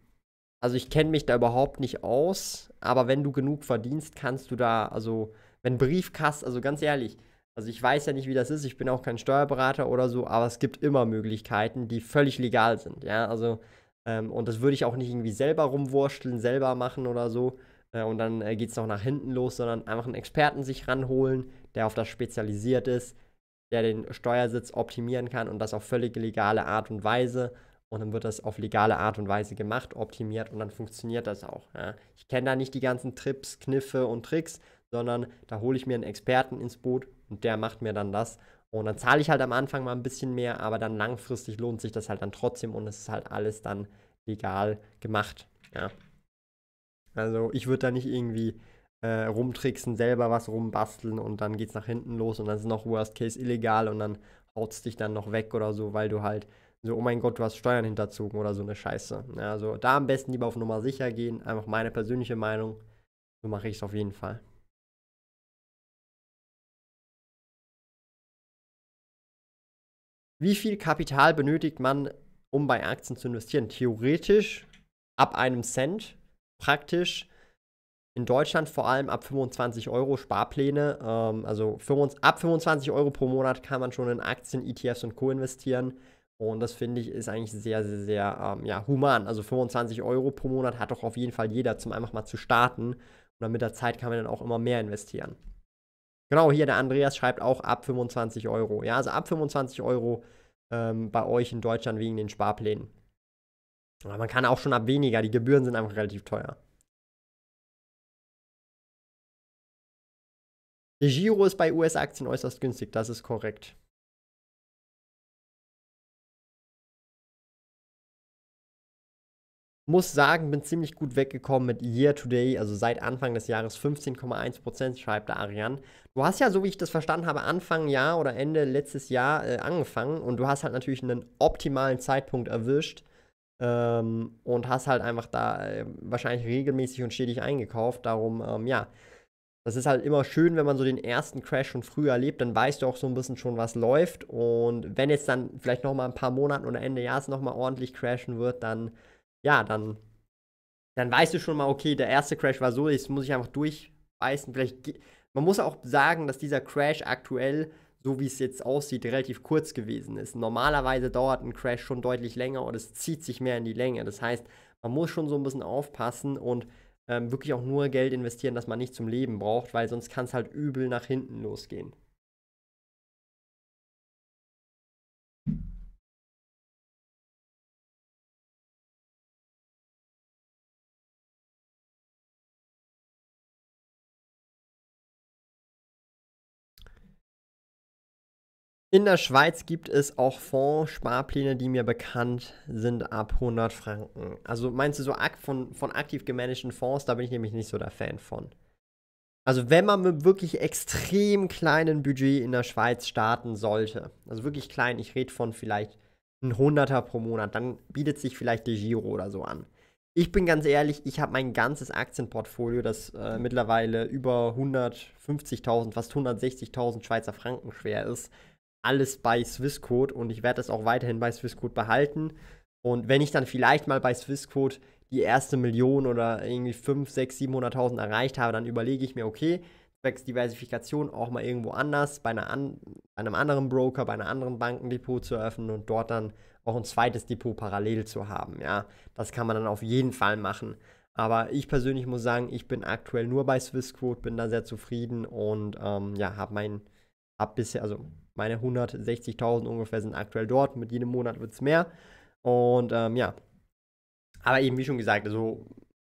also ich kenne mich da überhaupt nicht aus, aber wenn du genug verdienst, kannst du da, also wenn Briefkasten, also ganz ehrlich, also ich weiß ja nicht, wie das ist, ich bin auch kein Steuerberater oder so, aber es gibt immer Möglichkeiten, die völlig legal sind, ja, also ähm, und das würde ich auch nicht irgendwie selber rumwursteln, selber machen oder so. Äh, und dann äh, geht es noch nach hinten los, sondern einfach einen Experten sich ranholen, der auf das spezialisiert ist, der den Steuersitz optimieren kann und das auf völlig legale Art und Weise. Und dann wird das auf legale Art und Weise gemacht, optimiert und dann funktioniert das auch. Ja. Ich kenne da nicht die ganzen Trips, Kniffe und Tricks, sondern da hole ich mir einen Experten ins Boot und der macht mir dann das. Und dann zahle ich halt am Anfang mal ein bisschen mehr, aber dann langfristig lohnt sich das halt dann trotzdem und es ist halt alles dann legal gemacht. Ja. Also ich würde da nicht irgendwie äh, rumtricksen, selber was rumbasteln und dann geht es nach hinten los und dann ist noch Worst Case illegal und dann haut's dich dann noch weg oder so, weil du halt so, oh mein Gott, du hast Steuern hinterzogen oder so eine Scheiße. Ja, also da am besten lieber auf Nummer sicher gehen, einfach meine persönliche Meinung. So mache ich es auf jeden Fall. wie viel Kapital benötigt man, um bei Aktien zu investieren? Theoretisch ab einem Cent, praktisch in Deutschland vor allem ab 25 Euro Sparpläne. Ähm, also 25, ab 25 Euro pro Monat kann man schon in Aktien, ETFs und Co. investieren. Und das finde ich ist eigentlich sehr, sehr, sehr ähm, ja, human. Also 25 Euro pro Monat hat doch auf jeden Fall jeder, zum einfach mal zu starten. Und dann mit der Zeit kann man dann auch immer mehr investieren. Genau, hier der Andreas schreibt auch ab 25 Euro. Ja, also ab 25 Euro ähm, bei euch in Deutschland wegen den Sparplänen. Aber man kann auch schon ab weniger, die Gebühren sind einfach relativ teuer. Der Giro ist bei US-Aktien äußerst günstig, das ist korrekt. Muss sagen, bin ziemlich gut weggekommen mit Year to Day, also seit Anfang des Jahres 15,1%, schreibt der Arian. Du hast ja, so wie ich das verstanden habe, Anfang Jahr oder Ende letztes Jahr äh, angefangen und du hast halt natürlich einen optimalen Zeitpunkt erwischt ähm, und hast halt einfach da äh, wahrscheinlich regelmäßig und stetig eingekauft. Darum, ähm, ja, das ist halt immer schön, wenn man so den ersten Crash schon früh erlebt, dann weißt du auch so ein bisschen schon, was läuft. Und wenn jetzt dann vielleicht nochmal ein paar Monate oder Ende Jahres nochmal ordentlich crashen wird, dann ja, dann, dann weißt du schon mal, okay, der erste Crash war so, jetzt muss ich einfach durchbeißen. Vielleicht, man muss auch sagen, dass dieser Crash aktuell, so wie es jetzt aussieht, relativ kurz gewesen ist. Normalerweise dauert ein Crash schon deutlich länger und es zieht sich mehr in die Länge. Das heißt, man muss schon so ein bisschen aufpassen und ähm, wirklich auch nur Geld investieren, das man nicht zum Leben braucht, weil sonst kann es halt übel nach hinten losgehen. In der Schweiz gibt es auch Fonds-Sparpläne, die mir bekannt sind, ab 100 Franken. Also meinst du so von, von aktiv gemanagten Fonds, da bin ich nämlich nicht so der Fan von. Also wenn man mit wirklich extrem kleinen Budget in der Schweiz starten sollte, also wirklich klein, ich rede von vielleicht ein Hunderter pro Monat, dann bietet sich vielleicht die Giro oder so an. Ich bin ganz ehrlich, ich habe mein ganzes Aktienportfolio, das äh, mittlerweile über 150.000, fast 160.000 Schweizer Franken schwer ist, alles bei Swissquote und ich werde das auch weiterhin bei Swissquote behalten. Und wenn ich dann vielleicht mal bei Swissquote die erste Million oder irgendwie 5, 6, 700.000 erreicht habe, dann überlege ich mir, okay, zwecks Diversifikation auch mal irgendwo anders, bei, an, bei einem anderen Broker, bei einer anderen Bankendepot zu eröffnen und dort dann auch ein zweites Depot parallel zu haben. Ja, das kann man dann auf jeden Fall machen. Aber ich persönlich muss sagen, ich bin aktuell nur bei Swissquote, bin da sehr zufrieden und ähm, ja, habe mein, habe bisher, also meine 160.000 ungefähr sind aktuell dort. Mit jedem Monat wird es mehr. Und ähm, ja. Aber eben, wie schon gesagt, also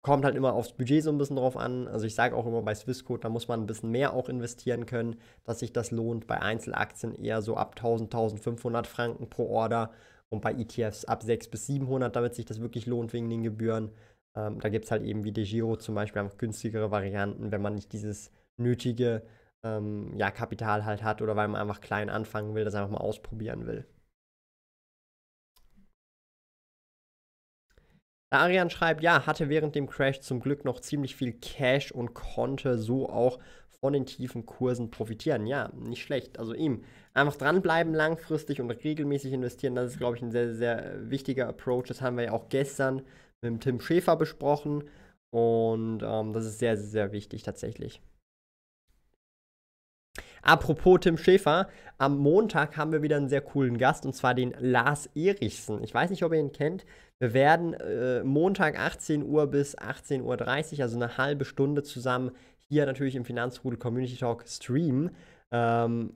kommt halt immer aufs Budget so ein bisschen drauf an. Also ich sage auch immer bei Swissquote, da muss man ein bisschen mehr auch investieren können, dass sich das lohnt. Bei Einzelaktien eher so ab 1000, 1500 Franken pro Order und bei ETFs ab 600 bis 700, damit sich das wirklich lohnt wegen den Gebühren. Ähm, da gibt es halt eben wie De Giro zum Beispiel einfach günstigere Varianten, wenn man nicht dieses nötige ähm, ja, Kapital halt hat oder weil man einfach klein anfangen will, das einfach mal ausprobieren will. Arian schreibt, ja, hatte während dem Crash zum Glück noch ziemlich viel Cash und konnte so auch von den tiefen Kursen profitieren. Ja, nicht schlecht. Also ihm einfach dranbleiben, langfristig und regelmäßig investieren, das ist, glaube ich, ein sehr, sehr wichtiger Approach. Das haben wir ja auch gestern mit dem Tim Schäfer besprochen. Und ähm, das ist sehr, sehr wichtig tatsächlich. Apropos Tim Schäfer, am Montag haben wir wieder einen sehr coolen Gast und zwar den Lars Erichsen. Ich weiß nicht, ob ihr ihn kennt. Wir werden äh, Montag 18 Uhr bis 18.30 Uhr, also eine halbe Stunde zusammen hier natürlich im Finanzrudel Community Talk streamen. Ähm,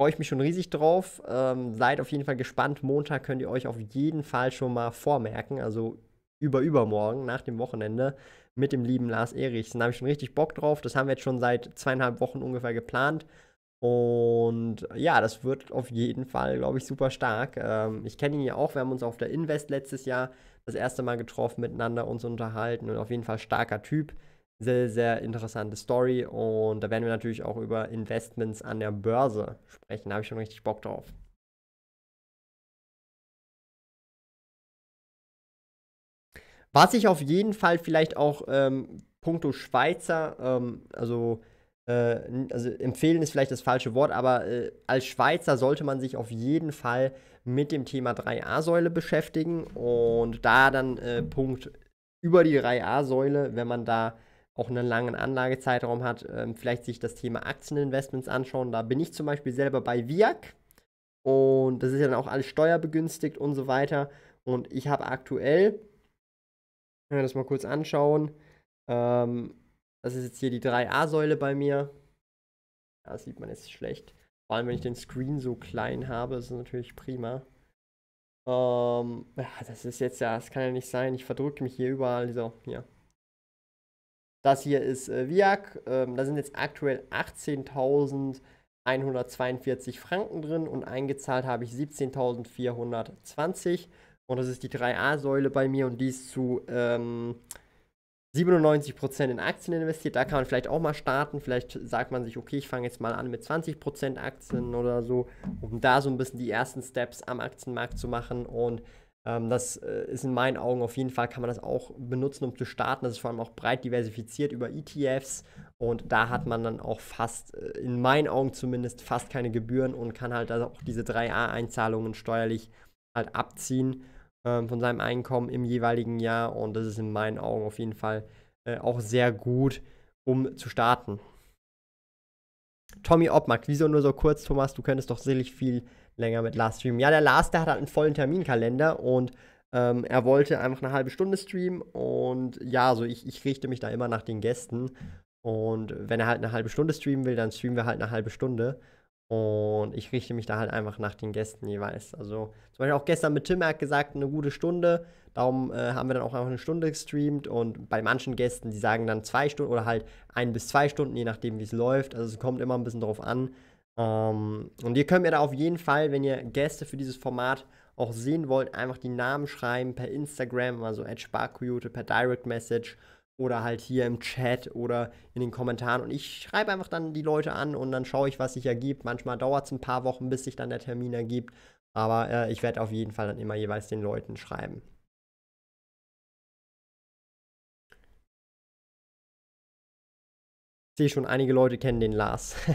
Freue ich mich schon riesig drauf. Ähm, seid auf jeden Fall gespannt. Montag könnt ihr euch auf jeden Fall schon mal vormerken. Also über übermorgen nach dem Wochenende mit dem lieben Lars Erichsen. Da habe ich schon richtig Bock drauf. Das haben wir jetzt schon seit zweieinhalb Wochen ungefähr geplant. Und ja, das wird auf jeden Fall, glaube ich, super stark. Ähm, ich kenne ihn ja auch, wir haben uns auf der Invest letztes Jahr das erste Mal getroffen, miteinander uns unterhalten und auf jeden Fall starker Typ. Sehr, sehr interessante Story und da werden wir natürlich auch über Investments an der Börse sprechen. Da habe ich schon richtig Bock drauf. Was ich auf jeden Fall vielleicht auch ähm, puncto Schweizer, ähm, also äh, also empfehlen ist vielleicht das falsche Wort, aber äh, als Schweizer sollte man sich auf jeden Fall mit dem Thema 3a-Säule beschäftigen und da dann äh, Punkt über die 3a-Säule, wenn man da auch einen langen Anlagezeitraum hat, äh, vielleicht sich das Thema Aktieninvestments anschauen. Da bin ich zum Beispiel selber bei VIAC und das ist ja dann auch alles steuerbegünstigt und so weiter. Und ich habe aktuell, wenn wir das mal kurz anschauen, ähm, das ist jetzt hier die 3A-Säule bei mir. Ja, das sieht man jetzt schlecht. Vor allem, wenn ich den Screen so klein habe, ist es natürlich prima. Ähm, ja, das ist jetzt ja, das kann ja nicht sein. Ich verdrücke mich hier überall. So, hier. Das hier ist äh, VIAC. Ähm, da sind jetzt aktuell 18.142 Franken drin und eingezahlt habe ich 17.420. Und das ist die 3A-Säule bei mir und die ist zu ähm, 97% in Aktien investiert. Da kann man vielleicht auch mal starten. Vielleicht sagt man sich, okay, ich fange jetzt mal an mit 20% Aktien oder so, um da so ein bisschen die ersten Steps am Aktienmarkt zu machen. Und ähm, das äh, ist in meinen Augen auf jeden Fall, kann man das auch benutzen, um zu starten. Das ist vor allem auch breit diversifiziert über ETFs. Und da hat man dann auch fast, äh, in meinen Augen zumindest, fast keine Gebühren und kann halt also auch diese 3a-Einzahlungen steuerlich halt abziehen. Ähm, von seinem Einkommen im jeweiligen Jahr. Und das ist in meinen Augen auf jeden Fall äh, auch sehr gut, um zu starten. Tommy Obmark, wieso nur so kurz, Thomas? Du könntest doch sicherlich viel länger mit Lars streamen. Ja, der Lars, der hat halt einen vollen Terminkalender und ähm, er wollte einfach eine halbe Stunde streamen und ja, so also ich, ich richte mich da immer nach den Gästen. Und wenn er halt eine halbe Stunde streamen will, dann streamen wir halt eine halbe Stunde. Und ich richte mich da halt einfach nach den Gästen jeweils. Also zum Beispiel auch gestern mit Tim, hat gesagt, eine gute Stunde. Darum äh, haben wir dann auch einfach eine Stunde gestreamt. Und bei manchen Gästen, die sagen dann zwei Stunden oder halt ein bis zwei Stunden, je nachdem, wie es läuft. Also es kommt immer ein bisschen drauf an. Ähm, und ihr könnt mir da auf jeden Fall, wenn ihr Gäste für dieses Format auch sehen wollt, einfach die Namen schreiben per Instagram, also at Sparkoyote per Direct Message oder halt hier im Chat oder in den Kommentaren. Und ich schreibe einfach dann die Leute an und dann schaue ich, was sich ergibt. Manchmal dauert es ein paar Wochen, bis sich dann der Termin ergibt. Aber äh, ich werde auf jeden Fall dann immer jeweils den Leuten schreiben. Ich sehe schon, einige Leute kennen den Lars.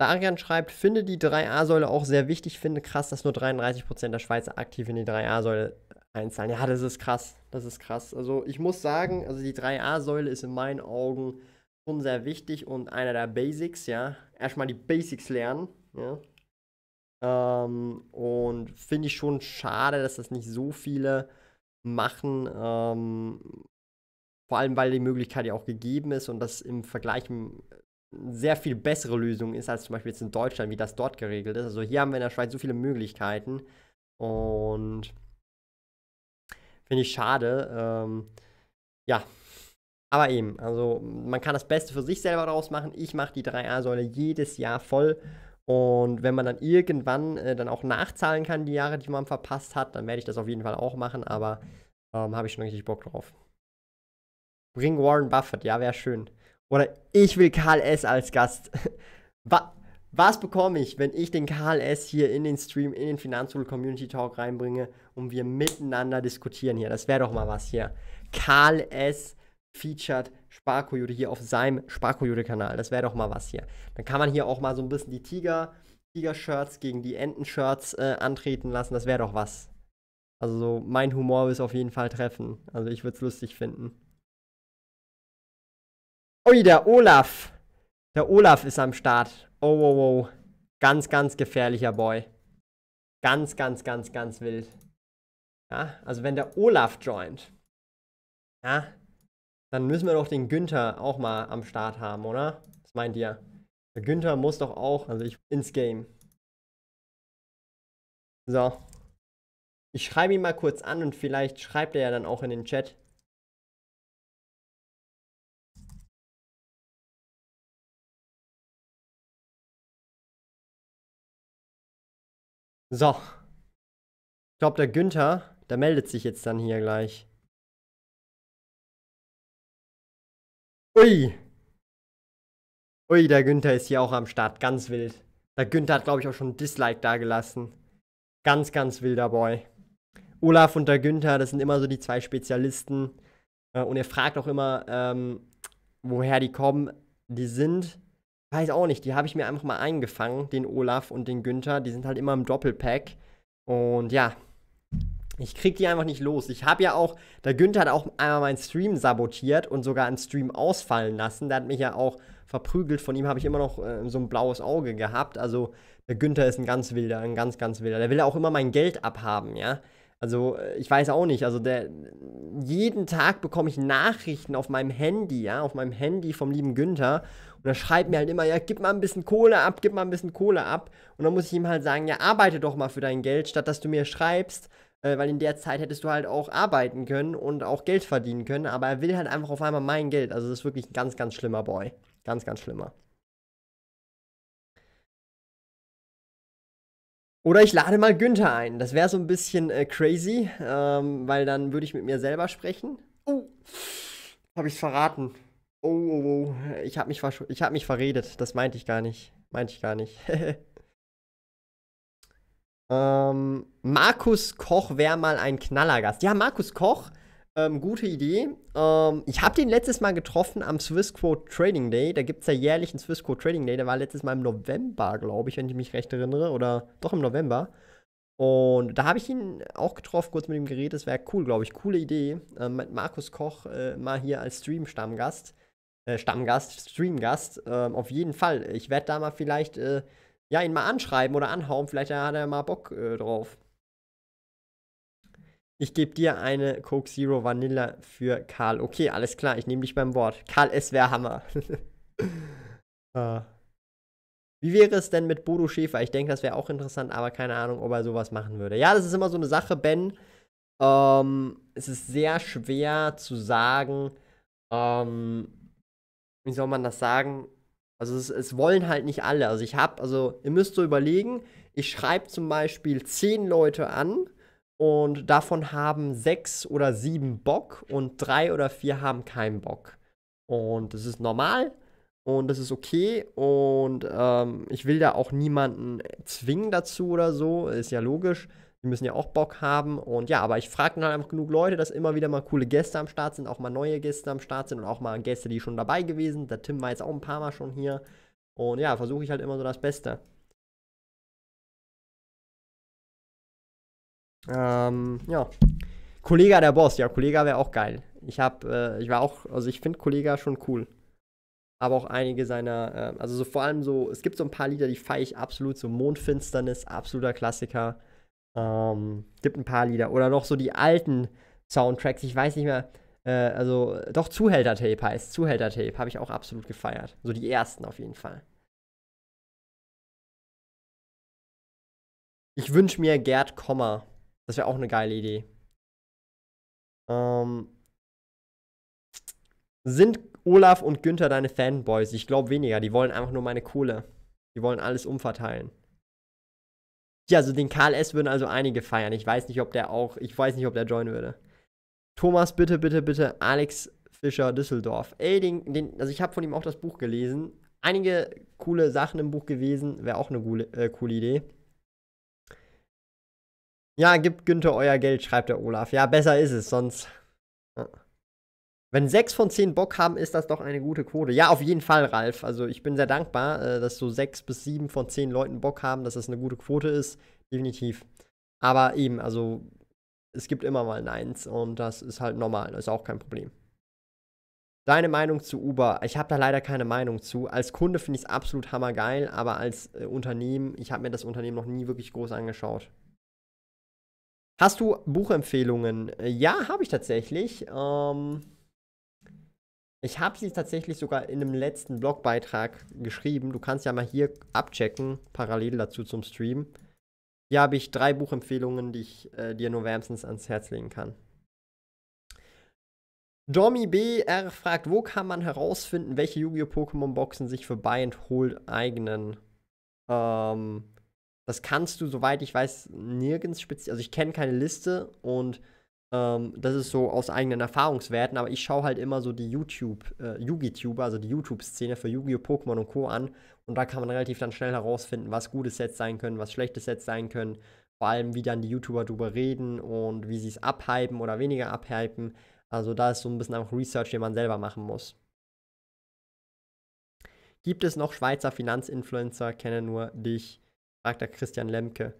Darian schreibt, finde die 3A-Säule auch sehr wichtig, finde krass, dass nur 33% der Schweizer aktiv in die 3A-Säule einzahlen. Ja, das ist krass. Das ist krass. Also ich muss sagen, also die 3A-Säule ist in meinen Augen schon sehr wichtig und einer der Basics, ja. Erstmal die Basics lernen, ja. Ähm, und finde ich schon schade, dass das nicht so viele machen. Ähm, vor allem, weil die Möglichkeit ja auch gegeben ist und das im Vergleich sehr viel bessere Lösung ist als zum Beispiel jetzt in Deutschland, wie das dort geregelt ist. Also hier haben wir in der Schweiz so viele Möglichkeiten und Finde ich schade. Ähm, ja. Aber eben, also man kann das Beste für sich selber draus machen. Ich mache die 3A-Säule jedes Jahr voll. Und wenn man dann irgendwann äh, dann auch nachzahlen kann, die Jahre, die man verpasst hat, dann werde ich das auf jeden Fall auch machen. Aber ähm, habe ich schon richtig Bock drauf. Bring Warren Buffett, ja, wäre schön. Oder ich will Karl S. als Gast. Was? Was bekomme ich, wenn ich den KLS hier in den Stream, in den Finanzhul Community Talk reinbringe und wir miteinander diskutieren hier? Das wäre doch mal was hier. KLS featured Sparkojode hier auf seinem Sparkojode-Kanal. Das wäre doch mal was hier. Dann kann man hier auch mal so ein bisschen die Tiger, Tiger-Shirts gegen die Enten-Shirts äh, antreten lassen. Das wäre doch was. Also mein Humor will es auf jeden Fall treffen. Also ich würde es lustig finden. Ui, der Olaf. Der Olaf ist am Start. Oh, oh, oh. Ganz, ganz gefährlicher Boy. Ganz, ganz, ganz, ganz wild. Ja, also wenn der Olaf joint, ja, dann müssen wir doch den Günther auch mal am Start haben, oder? Was meint ihr? Der Günther muss doch auch, also ich ins Game. So. Ich schreibe ihn mal kurz an und vielleicht schreibt er ja dann auch in den Chat. So. Ich glaube, der Günther, der meldet sich jetzt dann hier gleich. Ui. Ui, der Günther ist hier auch am Start. Ganz wild. Der Günther hat, glaube ich, auch schon ein Dislike dagelassen. Ganz, ganz wilder Boy. Olaf und der Günther, das sind immer so die zwei Spezialisten. Äh, und er fragt auch immer, ähm, woher die kommen. Die sind Weiß auch nicht, die habe ich mir einfach mal eingefangen, den Olaf und den Günther. Die sind halt immer im Doppelpack. Und ja, ich krieg die einfach nicht los. Ich habe ja auch, der Günther hat auch einmal meinen Stream sabotiert und sogar einen Stream ausfallen lassen. Der hat mich ja auch verprügelt. Von ihm habe ich immer noch äh, so ein blaues Auge gehabt. Also der Günther ist ein ganz wilder, ein ganz, ganz wilder. Der will ja auch immer mein Geld abhaben, ja. Also äh, ich weiß auch nicht. Also der, jeden Tag bekomme ich Nachrichten auf meinem Handy, ja, auf meinem Handy vom lieben Günther. Und er schreibt mir halt immer, ja, gib mal ein bisschen Kohle ab, gib mal ein bisschen Kohle ab. Und dann muss ich ihm halt sagen, ja, arbeite doch mal für dein Geld, statt dass du mir schreibst, äh, weil in der Zeit hättest du halt auch arbeiten können und auch Geld verdienen können. Aber er will halt einfach auf einmal mein Geld. Also das ist wirklich ein ganz, ganz schlimmer Boy. Ganz, ganz schlimmer. Oder ich lade mal Günther ein. Das wäre so ein bisschen äh, crazy, ähm, weil dann würde ich mit mir selber sprechen. Oh, habe ich verraten. Oh, oh, oh. Ich habe mich, ich hab mich verredet. Das meinte ich gar nicht. Meinte ich gar nicht. ähm, Markus Koch wäre mal ein Knallergast. Ja, Markus Koch. Ähm, gute Idee. Ähm, ich habe den letztes Mal getroffen am Swiss Quote Trading Day. Da gibt es ja jährlich einen Swiss Quote Trading Day. Der war letztes Mal im November, glaube ich, wenn ich mich recht erinnere. Oder doch im November. Und da habe ich ihn auch getroffen, kurz mit dem Gerät. Das wäre cool, glaube ich. Coole Idee. Ähm, mit Markus Koch äh, mal hier als Stream-Stammgast. Äh, Stammgast, Streamgast, äh, auf jeden Fall. Ich werde da mal vielleicht, äh, ja, ihn mal anschreiben oder anhauen. Vielleicht hat er mal Bock äh, drauf. Ich gebe dir eine Coke Zero Vanilla für Karl. Okay, alles klar, ich nehme dich beim Wort. Karl, es wäre Hammer. ah. Wie wäre es denn mit Bodo Schäfer? Ich denke, das wäre auch interessant, aber keine Ahnung, ob er sowas machen würde. Ja, das ist immer so eine Sache, Ben. Ähm, es ist sehr schwer zu sagen, ähm, wie soll man das sagen? Also es, es wollen halt nicht alle. Also ich habe, also ihr müsst so überlegen, ich schreibe zum Beispiel zehn Leute an und davon haben sechs oder sieben Bock und drei oder vier haben keinen Bock. Und das ist normal und das ist okay und ähm, ich will da auch niemanden zwingen dazu oder so, ist ja logisch. Die müssen ja auch Bock haben. Und ja, aber ich frage dann halt einfach genug Leute, dass immer wieder mal coole Gäste am Start sind, auch mal neue Gäste am Start sind und auch mal Gäste, die schon dabei gewesen sind. Der Tim war jetzt auch ein paar Mal schon hier. Und ja, versuche ich halt immer so das Beste. Ähm, ja. Kollega der Boss, ja, Kollega wäre auch geil. Ich habe, äh, ich war auch, also ich finde Kollega schon cool. Aber auch einige seiner, äh, also so vor allem so, es gibt so ein paar Lieder, die feiere ich absolut, so Mondfinsternis, absoluter Klassiker. Ähm, gibt ein paar Lieder. Oder noch so die alten Soundtracks. Ich weiß nicht mehr. Äh, also, doch, Zuhälter-Tape heißt. Zuhälter-Tape habe ich auch absolut gefeiert. So die ersten auf jeden Fall. Ich wünsche mir Gerd Komma. Das wäre auch eine geile Idee. Ähm, sind Olaf und Günther deine Fanboys? Ich glaube weniger. Die wollen einfach nur meine Kohle. Die wollen alles umverteilen. Ja, also den KLS würden also einige feiern. Ich weiß nicht, ob der auch, ich weiß nicht, ob der joinen würde. Thomas, bitte, bitte, bitte, Alex Fischer, Düsseldorf. Ey, den, den also ich habe von ihm auch das Buch gelesen. Einige coole Sachen im Buch gewesen, wäre auch eine coole, äh, coole Idee. Ja, gibt Günther euer Geld, schreibt der Olaf. Ja, besser ist es, sonst wenn sechs von zehn Bock haben, ist das doch eine gute Quote. Ja, auf jeden Fall, Ralf. Also ich bin sehr dankbar, äh, dass so sechs bis sieben von zehn Leuten Bock haben, dass das eine gute Quote ist. Definitiv. Aber eben, also es gibt immer mal Neins und das ist halt normal. Das ist auch kein Problem. Deine Meinung zu Uber? Ich habe da leider keine Meinung zu. Als Kunde finde ich es absolut hammergeil, aber als äh, Unternehmen, ich habe mir das Unternehmen noch nie wirklich groß angeschaut. Hast du Buchempfehlungen? Äh, ja, habe ich tatsächlich. Ähm ich habe sie tatsächlich sogar in einem letzten Blogbeitrag geschrieben. Du kannst ja mal hier abchecken, parallel dazu zum Stream. Hier habe ich drei Buchempfehlungen, die ich äh, dir nur wärmstens ans Herz legen kann. Domi BR fragt, wo kann man herausfinden, welche Yu-Gi-Oh! Pokémon-Boxen sich für Buy and Hold eignen? Ähm, das kannst du, soweit ich weiß, nirgends speziell. Also ich kenne keine Liste und ähm, das ist so aus eigenen Erfahrungswerten, aber ich schaue halt immer so die YouTube, äh, Yugituber, also die YouTube-Szene für Yu-Gi-Oh! Pokémon und Co. an. Und da kann man relativ dann schnell herausfinden, was gute Sets sein können, was schlechte Sets sein können. Vor allem, wie dann die YouTuber drüber reden und wie sie es abhypen oder weniger abhypen. Also da ist so ein bisschen einfach Research, den man selber machen muss. Gibt es noch Schweizer Finanzinfluencer? Kenne nur dich, fragt der Christian Lemke.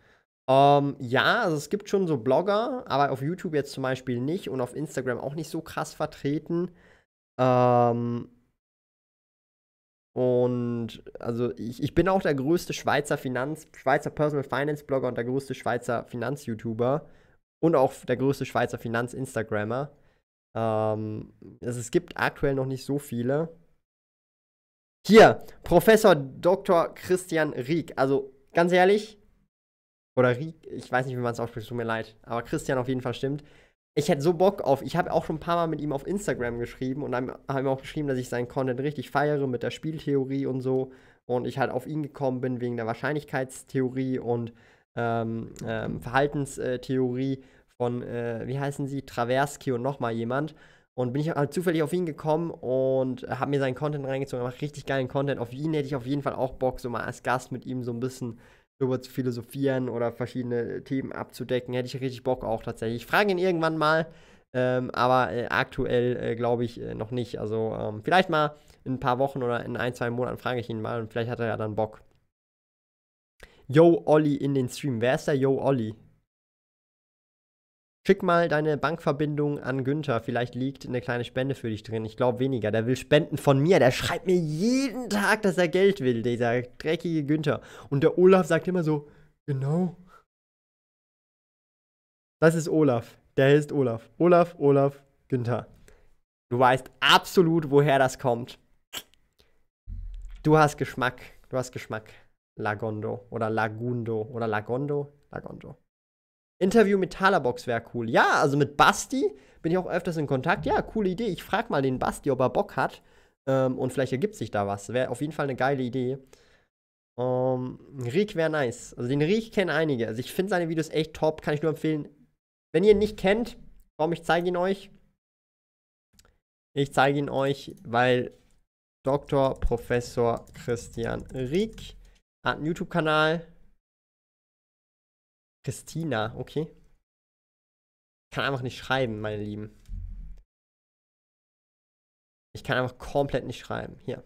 Ähm, ja, also es gibt schon so Blogger, aber auf YouTube jetzt zum Beispiel nicht und auf Instagram auch nicht so krass vertreten. Ähm, und also ich, ich bin auch der größte Schweizer Finanz, Schweizer Personal Finance Blogger und der größte Schweizer Finanz-YouTuber und auch der größte Schweizer Finanz-Instagrammer. Ähm, also es gibt aktuell noch nicht so viele. Hier, Professor Dr. Christian Rieck. Also ganz ehrlich, oder ich weiß nicht, wie man es ausspricht, tut mir leid. Aber Christian auf jeden Fall stimmt. Ich hätte so Bock auf. Ich habe auch schon ein paar Mal mit ihm auf Instagram geschrieben und habe ihm auch geschrieben, dass ich seinen Content richtig feiere mit der Spieltheorie und so. Und ich halt auf ihn gekommen bin wegen der Wahrscheinlichkeitstheorie und ähm, ähm, Verhaltenstheorie von, äh, wie heißen sie, Traversky und nochmal jemand. Und bin ich halt zufällig auf ihn gekommen und habe mir seinen Content reingezogen. Er macht richtig geilen Content. Auf ihn hätte ich auf jeden Fall auch Bock, so mal als Gast mit ihm so ein bisschen darüber zu philosophieren oder verschiedene Themen abzudecken. Hätte ich richtig Bock auch tatsächlich. Ich frage ihn irgendwann mal, ähm, aber äh, aktuell äh, glaube ich äh, noch nicht. Also ähm, vielleicht mal in ein paar Wochen oder in ein, zwei Monaten frage ich ihn mal und vielleicht hat er ja dann Bock. Yo Olli in den Stream. Wer ist der Yo Olli? Schick mal deine Bankverbindung an Günther. Vielleicht liegt eine kleine Spende für dich drin. Ich glaube weniger. Der will Spenden von mir. Der schreibt mir jeden Tag, dass er Geld will, dieser dreckige Günther. Und der Olaf sagt immer so, genau. Das ist Olaf. Der ist Olaf. Olaf, Olaf, Günther. Du weißt absolut, woher das kommt. Du hast Geschmack. Du hast Geschmack. Lagondo oder Lagundo oder Lagondo. Lagondo. Interview mit Talabox wäre cool. Ja, also mit Basti bin ich auch öfters in Kontakt. Ja, coole Idee. Ich frage mal den Basti, ob er Bock hat. Ähm, und vielleicht ergibt sich da was. Wäre auf jeden Fall eine geile Idee. Ähm, Riek wäre nice. Also den Riek kennen einige. Also ich finde seine Videos echt top. Kann ich nur empfehlen. Wenn ihr ihn nicht kennt, komm, ich zeige ihn euch. Ich zeige ihn euch, weil Dr. Professor Christian Rieck hat einen YouTube-Kanal. Christina, okay. Ich kann einfach nicht schreiben, meine Lieben. Ich kann einfach komplett nicht schreiben. Hier.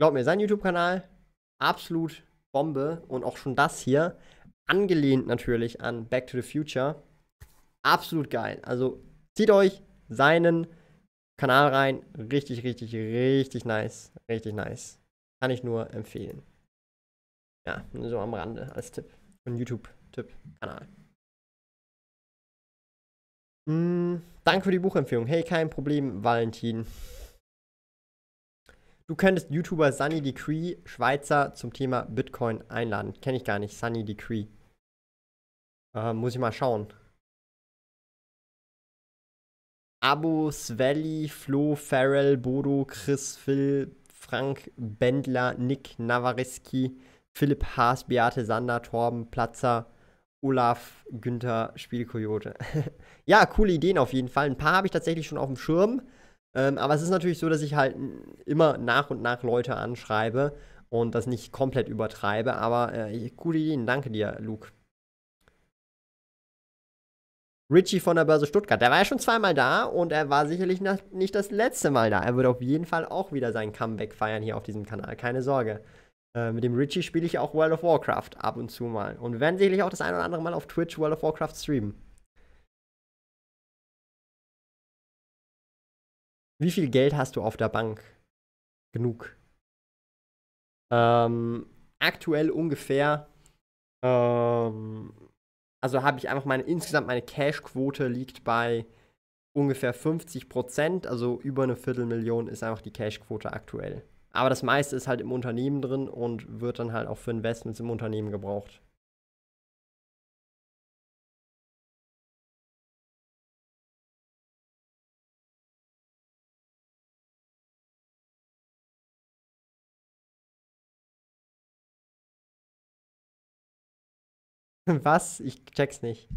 Glaubt mir, sein YouTube-Kanal, absolut Bombe. Und auch schon das hier, angelehnt natürlich an Back to the Future. Absolut geil. Also zieht euch seinen Kanal rein. Richtig, richtig, richtig nice. Richtig nice. Kann ich nur empfehlen. Ja, nur so am Rande als Tipp. Ein YouTube-Tipp-Kanal. Mm, danke für die Buchempfehlung. Hey, kein Problem, Valentin. Du könntest YouTuber Sunny Decree, Schweizer, zum Thema Bitcoin einladen. Kenne ich gar nicht, Sunny Decree. Äh, muss ich mal schauen. Abo, Svelli, Flo, Farrell, Bodo, Chris, Phil, Frank, Bendler, Nick, Navareski, Philipp Haas, Beate Sander, Torben Platzer, Olaf Günther Spielkoyote. ja, coole Ideen auf jeden Fall. Ein paar habe ich tatsächlich schon auf dem Schirm. Ähm, aber es ist natürlich so, dass ich halt immer nach und nach Leute anschreibe und das nicht komplett übertreibe. Aber äh, coole Ideen. Danke dir, Luke. Richie von der Börse Stuttgart, der war ja schon zweimal da und er war sicherlich nicht das letzte Mal da. Er würde auf jeden Fall auch wieder sein Comeback feiern hier auf diesem Kanal. Keine Sorge. Äh, mit dem Richie spiele ich auch World of Warcraft ab und zu mal. Und werden sicherlich auch das ein oder andere Mal auf Twitch World of Warcraft streamen. Wie viel Geld hast du auf der Bank? Genug. Ähm, aktuell ungefähr. Ähm, also habe ich einfach meine, insgesamt meine Cash-Quote liegt bei ungefähr 50 also über eine Viertelmillion ist einfach die Cash-Quote aktuell. Aber das meiste ist halt im Unternehmen drin und wird dann halt auch für Investments im Unternehmen gebraucht. Was? Ich check's nicht.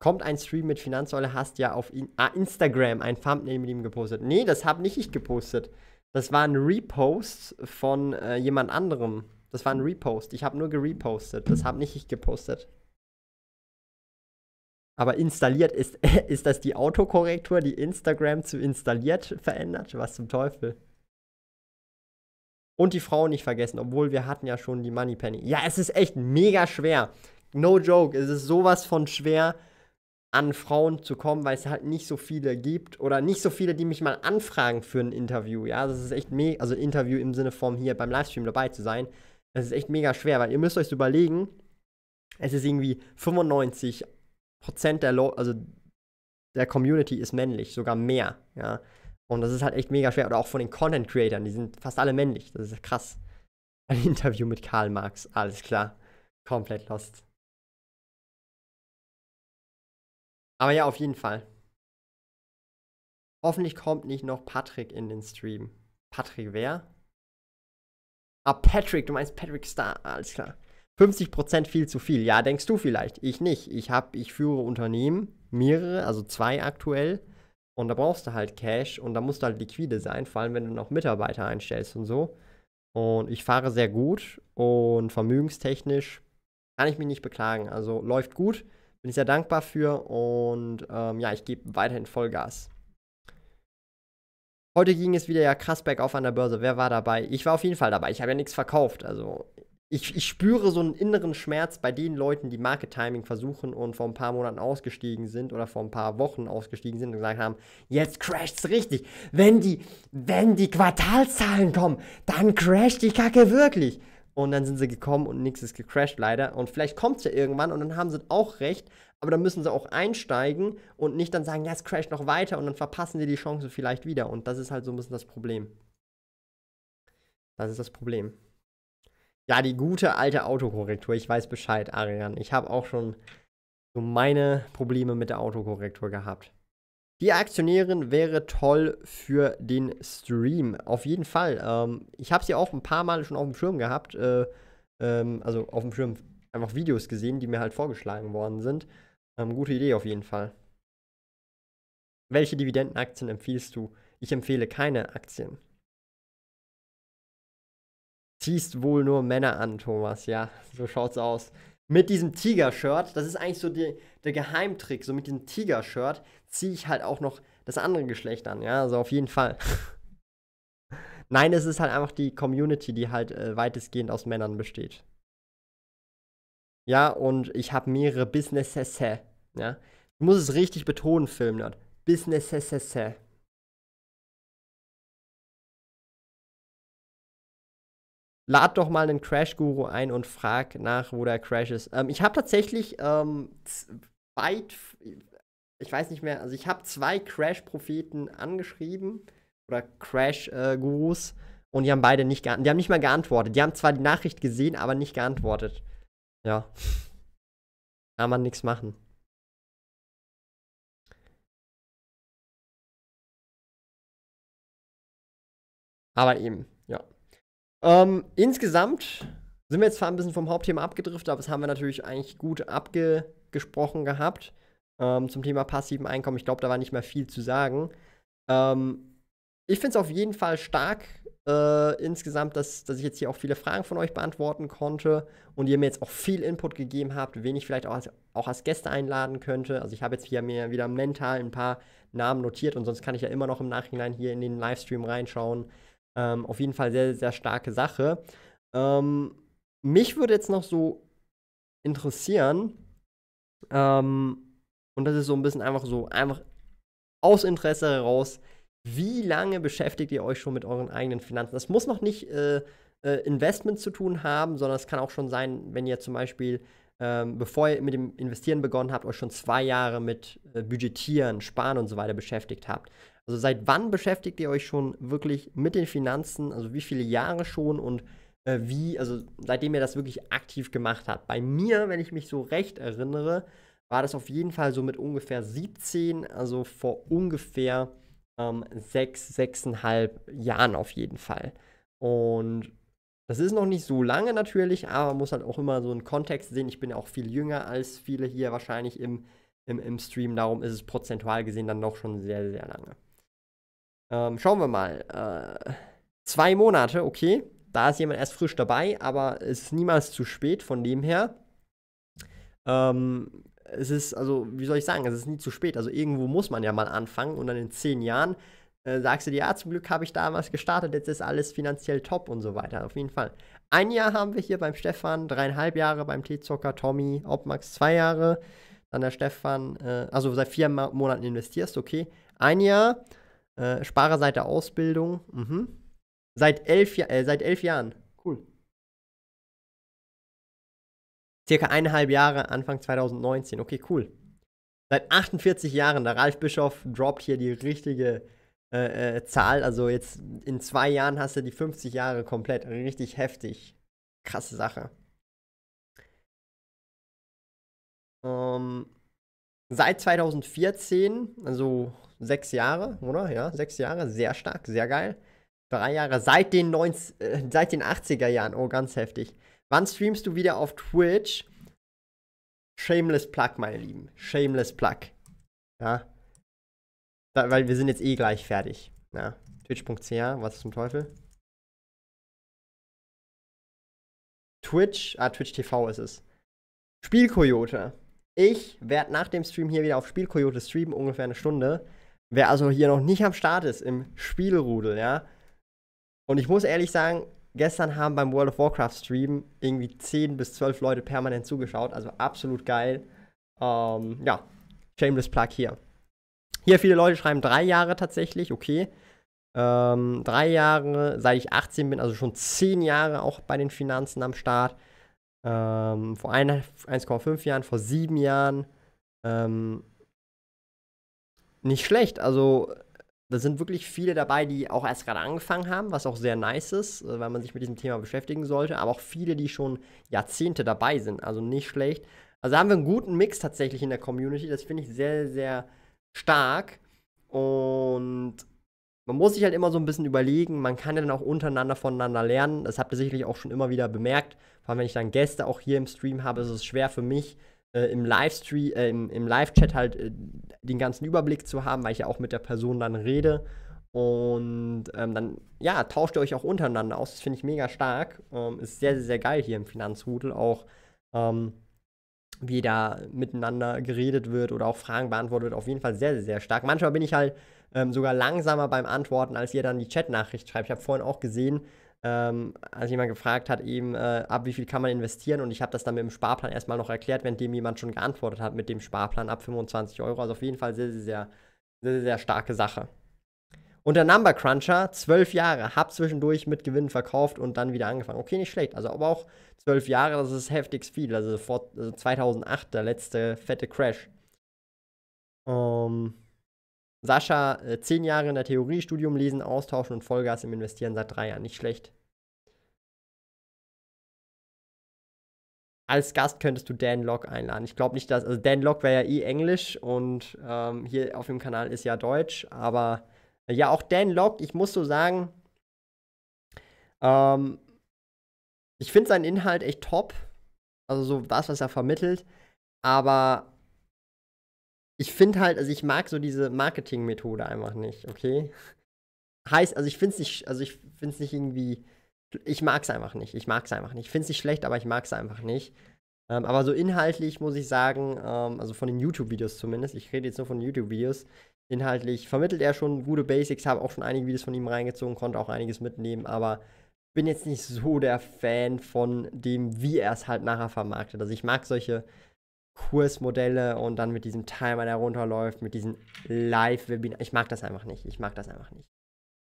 Kommt ein Stream mit Finanzsäule, hast ja auf ihn, ah, Instagram ein Thumbnail mit ihm gepostet. Nee, das habe nicht ich gepostet. Das war ein Repost von äh, jemand anderem. Das war ein Repost. Ich habe nur gerepostet. Das habe nicht ich gepostet. Aber installiert ist, ist das die Autokorrektur, die Instagram zu installiert verändert? Was zum Teufel? Und die Frau nicht vergessen, obwohl wir hatten ja schon die Moneypenny. Ja, es ist echt mega schwer. No joke, es ist sowas von schwer an Frauen zu kommen, weil es halt nicht so viele gibt oder nicht so viele, die mich mal anfragen für ein Interview. Ja, das also ist echt mega, also Interview im Sinne von hier beim Livestream dabei zu sein. Das ist echt mega schwer, weil ihr müsst euch überlegen, es ist irgendwie 95 der, Lo also der Community ist männlich, sogar mehr. Ja, und das ist halt echt mega schwer. Oder auch von den Content Creatern, die sind fast alle männlich. Das ist krass. Ein Interview mit Karl Marx, alles klar, komplett lost. Aber ja, auf jeden Fall. Hoffentlich kommt nicht noch Patrick in den Stream. Patrick wer? Ah, Patrick, du meinst Patrick Star, alles klar. 50% viel zu viel. Ja, denkst du vielleicht. Ich nicht. Ich hab, ich führe Unternehmen, mehrere, also zwei aktuell. Und da brauchst du halt Cash und da musst du halt liquide sein, vor allem wenn du noch Mitarbeiter einstellst und so. Und ich fahre sehr gut und vermögenstechnisch kann ich mich nicht beklagen. Also läuft gut. Bin ich sehr dankbar für und ähm, ja, ich gebe weiterhin Vollgas. Heute ging es wieder ja krass bergauf an der Börse. Wer war dabei? Ich war auf jeden Fall dabei. Ich habe ja nichts verkauft. Also ich, ich, spüre so einen inneren Schmerz bei den Leuten, die Market Timing versuchen und vor ein paar Monaten ausgestiegen sind oder vor ein paar Wochen ausgestiegen sind und gesagt haben, jetzt crasht es richtig. Wenn die, wenn die Quartalszahlen kommen, dann crasht die Kacke wirklich. Und dann sind sie gekommen und nichts ist gecrashed leider. Und vielleicht kommt es ja irgendwann und dann haben sie auch recht. Aber dann müssen sie auch einsteigen und nicht dann sagen, ja, es crasht noch weiter und dann verpassen sie die Chance vielleicht wieder. Und das ist halt so ein bisschen das Problem. Das ist das Problem. Ja, die gute alte Autokorrektur. Ich weiß Bescheid, Arian. Ich habe auch schon so meine Probleme mit der Autokorrektur gehabt. Die Aktionärin wäre toll für den Stream. Auf jeden Fall. Ähm, ich habe sie auch ein paar Mal schon auf dem Schirm gehabt. Äh, ähm, also auf dem Schirm einfach Videos gesehen, die mir halt vorgeschlagen worden sind. Ähm, gute Idee auf jeden Fall. Welche Dividendenaktien empfiehlst du? Ich empfehle keine Aktien. Ziehst wohl nur Männer an, Thomas. Ja, so schaut's aus. Mit diesem Tiger-Shirt, das ist eigentlich so die, der Geheimtrick, so mit diesem Tiger-Shirt ziehe ich halt auch noch das andere Geschlecht an, ja, also auf jeden Fall. Nein, es ist halt einfach die Community, die halt äh, weitestgehend aus Männern besteht. Ja, und ich habe mehrere Businesses, ja. Ich muss es richtig betonen, Filmnerd. Businesses. Lad doch mal einen Crash-Guru ein und frag nach, wo der Crash ist. Ähm, ich habe tatsächlich ähm, weit, ich weiß nicht mehr, also ich habe zwei Crash-Propheten angeschrieben oder Crash-Gurus und die haben beide nicht geantwortet. Die haben nicht mal geantwortet. Die haben zwar die Nachricht gesehen, aber nicht geantwortet. Ja. Kann man nichts machen. Aber eben, ja. Ähm, insgesamt sind wir jetzt zwar ein bisschen vom Hauptthema abgedriftet, aber das haben wir natürlich eigentlich gut abgesprochen gehabt ähm, zum Thema passiven Einkommen. Ich glaube, da war nicht mehr viel zu sagen. Ähm, ich finde es auf jeden Fall stark äh, insgesamt, dass, dass ich jetzt hier auch viele Fragen von euch beantworten konnte und ihr mir jetzt auch viel Input gegeben habt, wen ich vielleicht auch als, auch als Gäste einladen könnte. Also ich habe jetzt hier mir wieder mental ein paar Namen notiert und sonst kann ich ja immer noch im Nachhinein hier in den Livestream reinschauen. Ähm, auf jeden Fall sehr, sehr starke Sache. Ähm, mich würde jetzt noch so interessieren, ähm, und das ist so ein bisschen einfach so, einfach aus Interesse heraus, wie lange beschäftigt ihr euch schon mit euren eigenen Finanzen? Das muss noch nicht äh, äh, Investment zu tun haben, sondern es kann auch schon sein, wenn ihr zum Beispiel, ähm, bevor ihr mit dem Investieren begonnen habt, euch schon zwei Jahre mit äh, Budgetieren, Sparen und so weiter beschäftigt habt. Also seit wann beschäftigt ihr euch schon wirklich mit den Finanzen? Also wie viele Jahre schon und äh, wie, also seitdem ihr das wirklich aktiv gemacht habt? Bei mir, wenn ich mich so recht erinnere, war das auf jeden Fall so mit ungefähr 17, also vor ungefähr ähm, sechs, sechseinhalb Jahren auf jeden Fall. Und das ist noch nicht so lange natürlich, aber man muss halt auch immer so einen Kontext sehen. Ich bin ja auch viel jünger als viele hier wahrscheinlich im, im, im Stream, darum ist es prozentual gesehen dann doch schon sehr, sehr lange. Ähm, schauen wir mal. Äh, zwei Monate, okay. Da ist jemand erst frisch dabei, aber es ist niemals zu spät von dem her. Ähm, es ist, also, wie soll ich sagen, es ist nie zu spät. Also irgendwo muss man ja mal anfangen und dann in zehn Jahren äh, sagst du dir, ja, zum Glück habe ich damals gestartet, jetzt ist alles finanziell top und so weiter. Auf jeden Fall. Ein Jahr haben wir hier beim Stefan, dreieinhalb Jahre beim Teezocker, Tommy, Obmax zwei Jahre, dann der Stefan, äh, also seit vier Ma Monaten investierst, okay. Ein Jahr, äh, der Ausbildung, mhm. Seit elf, äh, seit elf Jahren circa eineinhalb Jahre, Anfang 2019. Okay, cool. Seit 48 Jahren, der Ralf Bischof droppt hier die richtige äh, äh, Zahl. Also jetzt in zwei Jahren hast du die 50 Jahre komplett. Richtig heftig. Krasse Sache. Ähm, seit 2014, also sechs Jahre, oder? Ja, sechs Jahre, sehr stark, sehr geil. Drei Jahre seit den, 90, äh, seit den 80er Jahren, oh, ganz heftig. Wann streamst du wieder auf Twitch? Shameless Plug, meine Lieben. Shameless Plug. Ja. Da, weil wir sind jetzt eh gleich fertig. Ja. Twitch.ch, was zum Teufel? Twitch, ah, Twitch TV ist es. Spielkoyote. Ich werde nach dem Stream hier wieder auf Spielkoyote streamen, ungefähr eine Stunde. Wer also hier noch nicht am Start ist im Spielrudel, ja. Und ich muss ehrlich sagen, gestern haben beim World of Warcraft Stream irgendwie 10 bis 12 Leute permanent zugeschaut. Also absolut geil. Ähm, ja, shameless Plug hier. Hier viele Leute schreiben drei Jahre tatsächlich, okay. Ähm, drei Jahre, seit ich 18 bin, also schon 10 Jahre auch bei den Finanzen am Start. Ähm, vor 1,5 Jahren, vor sieben Jahren. Ähm, nicht schlecht, also da sind wirklich viele dabei, die auch erst gerade angefangen haben, was auch sehr nice ist, äh, weil man sich mit diesem Thema beschäftigen sollte, aber auch viele, die schon Jahrzehnte dabei sind, also nicht schlecht. Also haben wir einen guten Mix tatsächlich in der Community, das finde ich sehr, sehr stark und man muss sich halt immer so ein bisschen überlegen, man kann ja dann auch untereinander voneinander lernen, das habt ihr sicherlich auch schon immer wieder bemerkt, vor allem wenn ich dann Gäste auch hier im Stream habe, ist es schwer für mich, äh, im Livestream, äh, im, im Live-Chat halt äh, den ganzen Überblick zu haben, weil ich ja auch mit der Person dann rede. Und ähm, dann, ja, tauscht ihr euch auch untereinander aus. Das finde ich mega stark. Ähm, ist sehr, sehr, sehr geil hier im Finanzrudel auch. Ähm, wie da miteinander geredet wird oder auch Fragen beantwortet, auf jeden Fall sehr, sehr, sehr stark. Manchmal bin ich halt ähm, sogar langsamer beim Antworten, als ihr dann die Chat-Nachricht schreibt. Ich habe vorhin auch gesehen, ähm, als jemand gefragt hat, eben, äh, ab wie viel kann man investieren? Und ich habe das dann mit dem Sparplan erstmal noch erklärt, während dem jemand schon geantwortet hat mit dem Sparplan ab 25 Euro. Also auf jeden Fall sehr, sehr, sehr, sehr, sehr starke Sache. Und der Number Cruncher, zwölf Jahre, hab zwischendurch mit Gewinn verkauft und dann wieder angefangen. Okay, nicht schlecht. Also, aber auch zwölf Jahre, das ist heftig viel. Also, vor, also 2008, der letzte fette Crash. Ähm. Um Sascha, äh, zehn Jahre in der Theorie, Studium lesen, austauschen und Vollgas im Investieren seit drei Jahren. Nicht schlecht. Als Gast könntest du Dan Lok einladen. Ich glaube nicht, dass. Also Dan Lok wäre ja eh Englisch und ähm, hier auf dem Kanal ist ja Deutsch, aber äh, ja, auch Dan Lok, ich muss so sagen, ähm, ich finde seinen Inhalt echt top. Also so was, was er vermittelt. Aber ich finde halt, also ich mag so diese Marketingmethode einfach nicht, okay? Heißt, also ich finde es nicht, also ich finde es nicht irgendwie, ich mag es einfach nicht, ich mag es einfach nicht. Ich finde es nicht schlecht, aber ich mag es einfach nicht. Ähm, aber so inhaltlich muss ich sagen, ähm, also von den YouTube-Videos zumindest, ich rede jetzt nur von YouTube-Videos, inhaltlich vermittelt er schon gute Basics, habe auch schon einige Videos von ihm reingezogen, konnte auch einiges mitnehmen, aber bin jetzt nicht so der Fan von dem, wie er es halt nachher vermarktet. Also ich mag solche Kursmodelle und dann mit diesem Timer, der runterläuft, mit diesen Live-Webinaren. Ich mag das einfach nicht. Ich mag das einfach nicht.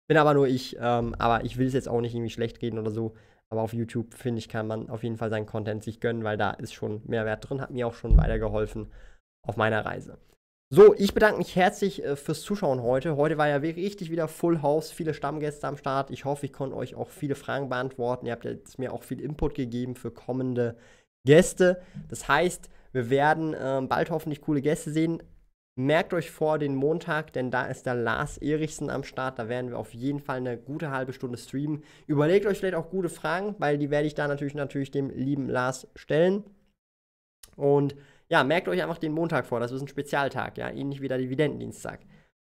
Bin aber nur ich, ähm, aber ich will es jetzt auch nicht irgendwie schlecht reden oder so. Aber auf YouTube, finde ich, kann man auf jeden Fall seinen Content sich gönnen, weil da ist schon Mehrwert drin, hat mir auch schon weitergeholfen auf meiner Reise. So, ich bedanke mich herzlich äh, fürs Zuschauen heute. Heute war ja richtig wieder Full House, viele Stammgäste am Start. Ich hoffe, ich konnte euch auch viele Fragen beantworten. Ihr habt jetzt mir auch viel Input gegeben für kommende Gäste. Das heißt, wir werden ähm, bald hoffentlich coole Gäste sehen. Merkt euch vor den Montag, denn da ist der Lars Erichsen am Start. Da werden wir auf jeden Fall eine gute halbe Stunde streamen. Überlegt euch vielleicht auch gute Fragen, weil die werde ich da natürlich, natürlich dem lieben Lars stellen. Und ja, merkt euch einfach den Montag vor. Das ist ein Spezialtag, ja, ähnlich wie der Dividendendienstag.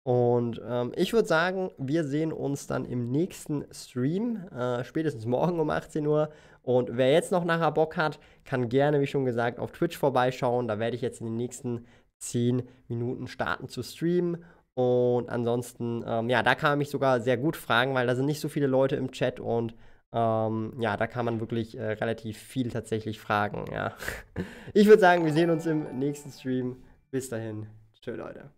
Und ähm, ich würde sagen, wir sehen uns dann im nächsten Stream, äh, spätestens morgen um 18 Uhr. Und wer jetzt noch nachher Bock hat, kann gerne, wie schon gesagt, auf Twitch vorbeischauen. Da werde ich jetzt in den nächsten 10 Minuten starten zu streamen. Und ansonsten, ähm, ja, da kann man mich sogar sehr gut fragen, weil da sind nicht so viele Leute im Chat und ähm, ja, da kann man wirklich äh, relativ viel tatsächlich fragen. Ja. Ich würde sagen, wir sehen uns im nächsten Stream. Bis dahin. Tschö, Leute.